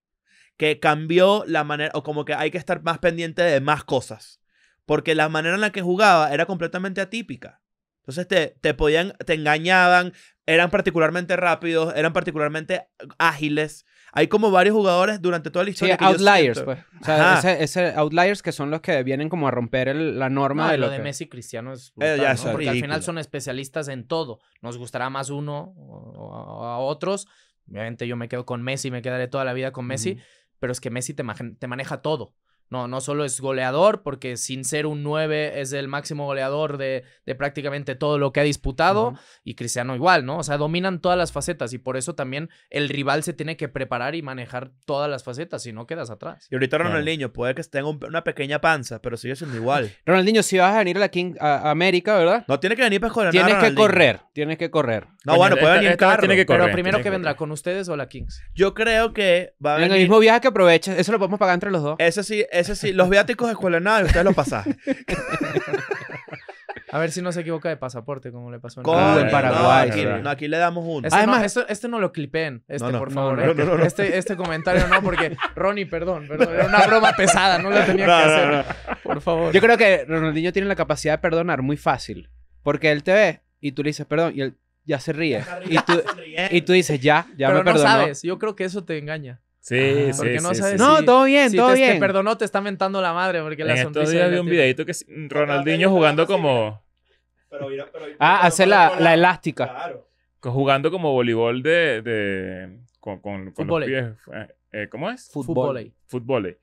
que cambió la manera, o como que hay que estar más pendiente de más cosas, porque la manera en la que jugaba era completamente atípica. Entonces te, te podían, te engañaban, eran particularmente rápidos, eran particularmente ágiles. Hay como varios jugadores durante toda la historia. Sí, que outliers, pues. O sea, ese, outliers que son los que vienen como a romper la norma de lo, lo de Messi y Cristiano es eh, Porque al final son especialistas en todo. Nos gustará más uno o, a otros. Obviamente yo me quedo con Messi, me quedaré toda la vida con Messi pero es que Messi te, te maneja todo. No, no solo es goleador, porque sin ser un 9 es el máximo goleador de, de prácticamente todo lo que ha disputado y Cristiano igual, ¿no? O sea, dominan todas las facetas y por eso también el rival se tiene que preparar y manejar todas las facetas, si no quedas atrás. Y ahorita Ronaldinho, puede que tenga una pequeña panza, pero sigue siendo igual. Ronaldinho, si vas a venir a la King, a América, ¿verdad? No tiene que venir para jugar. Tienes que correr, tienes que correr. No, bueno, puede venir Tiene que correr, pero primero que, vendrá, ¿con ustedes o la Kings? Yo creo que va a venir... En el mismo viaje que aproveches, eso lo podemos pagar entre los dos. Eso sí, eso sí, los viáticos de escuela nada y ustedes los pasan? A ver si no se equivoca de pasaporte, como le pasó en Paraguay. aquí, le damos uno. Este Además, este no lo clipeen, este, por favor. Eh. Este, este, comentario no, porque Ronnie, perdón, era una broma pesada, no lo tenía que hacer. Por favor. Yo creo que Ronaldinho tiene la capacidad de perdonar muy fácil, porque él te ve y tú le dices perdón y él ya se ríe. Y tú, y dices, ya, ya Pero me perdonó. sabes, yo creo que eso te engaña. Sí, sí, no sí, no, todo bien, todo bien. Te perdonó, te está mentando la madre porque la en estos vi un videito que Ronaldinho jugando como... ah, hace la, elástica. Claro. Jugando como voleibol de... de con, con, eh, eh, ¿Cómo es? Fútbol. Fútbol.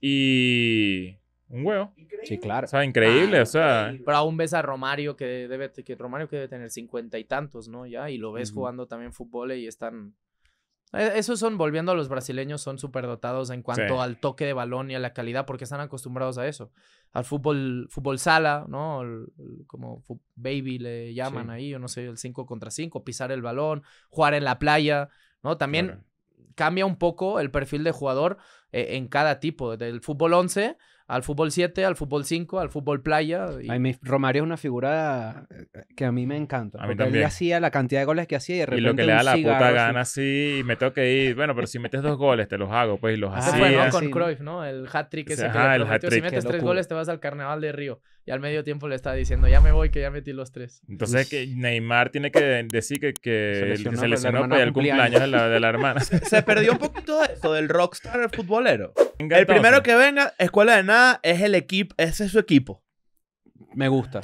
Y... Un huevo. Sí, claro. O sea, increíble, ah, o sea. Pero aún ves a Romario que debe, que que tener cincuenta y tantos, ¿no? Ya, y lo ves jugando también fútbol y están e, esos son, volviendo a los brasileños, son súper dotados en cuanto al toque de balón y a la calidad, porque están acostumbrados a eso. Al fútbol, fútbol sala, ¿no? como baby le llaman ahí, yo no sé, el 5 contra 5, pisar el balón, jugar en la playa, ¿no? También cambia un poco el perfil de jugador eh, en cada tipo. Del fútbol 11 al fútbol 7, al fútbol 5, al fútbol playa. Romario es una figura eh, que a mí me encanta. A mí porque también. él hacía la cantidad de goles que hacía y de Y lo que le da la puta gana, sí, y me tengo que ir. Bueno, pero si metes dos goles, te los hago, pues, y los ah, bueno, Con Cruyff, ¿no? El hat trick ese que el hat -trick. Si metes tres goles, te vas al carnaval de Río y al medio tiempo le está diciendo, ya me voy, que ya metí los tres. Entonces que Neymar tiene que decir que, se lesionó, para el cumpleaños de la, hermana. se perdió un poquito de eso, del rockstar futbolero. El primero que venga, Escuela de Nada, es el equipo, ese es su equipo. Me gusta.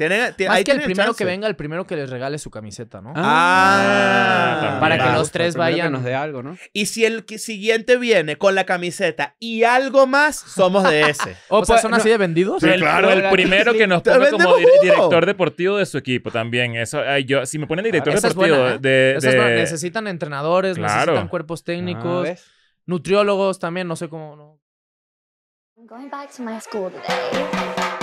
hay que el primero que venga, el primero que les regale su camiseta, ¿no? Ah. ah para que los tres vayan. nos dé algo, ¿no? Y si el siguiente viene con la camiseta y algo más, somos de ese. o, pues ¿son así de vendidos? el, claro. El primero que nos ponga como director deportivo de su equipo también. Eso, si me ponen ah, director deportivo ¿eh? de, Necesitan entrenadores, necesitan cuerpos ah, técnicos, nutriólogos también, no sé cómo... No.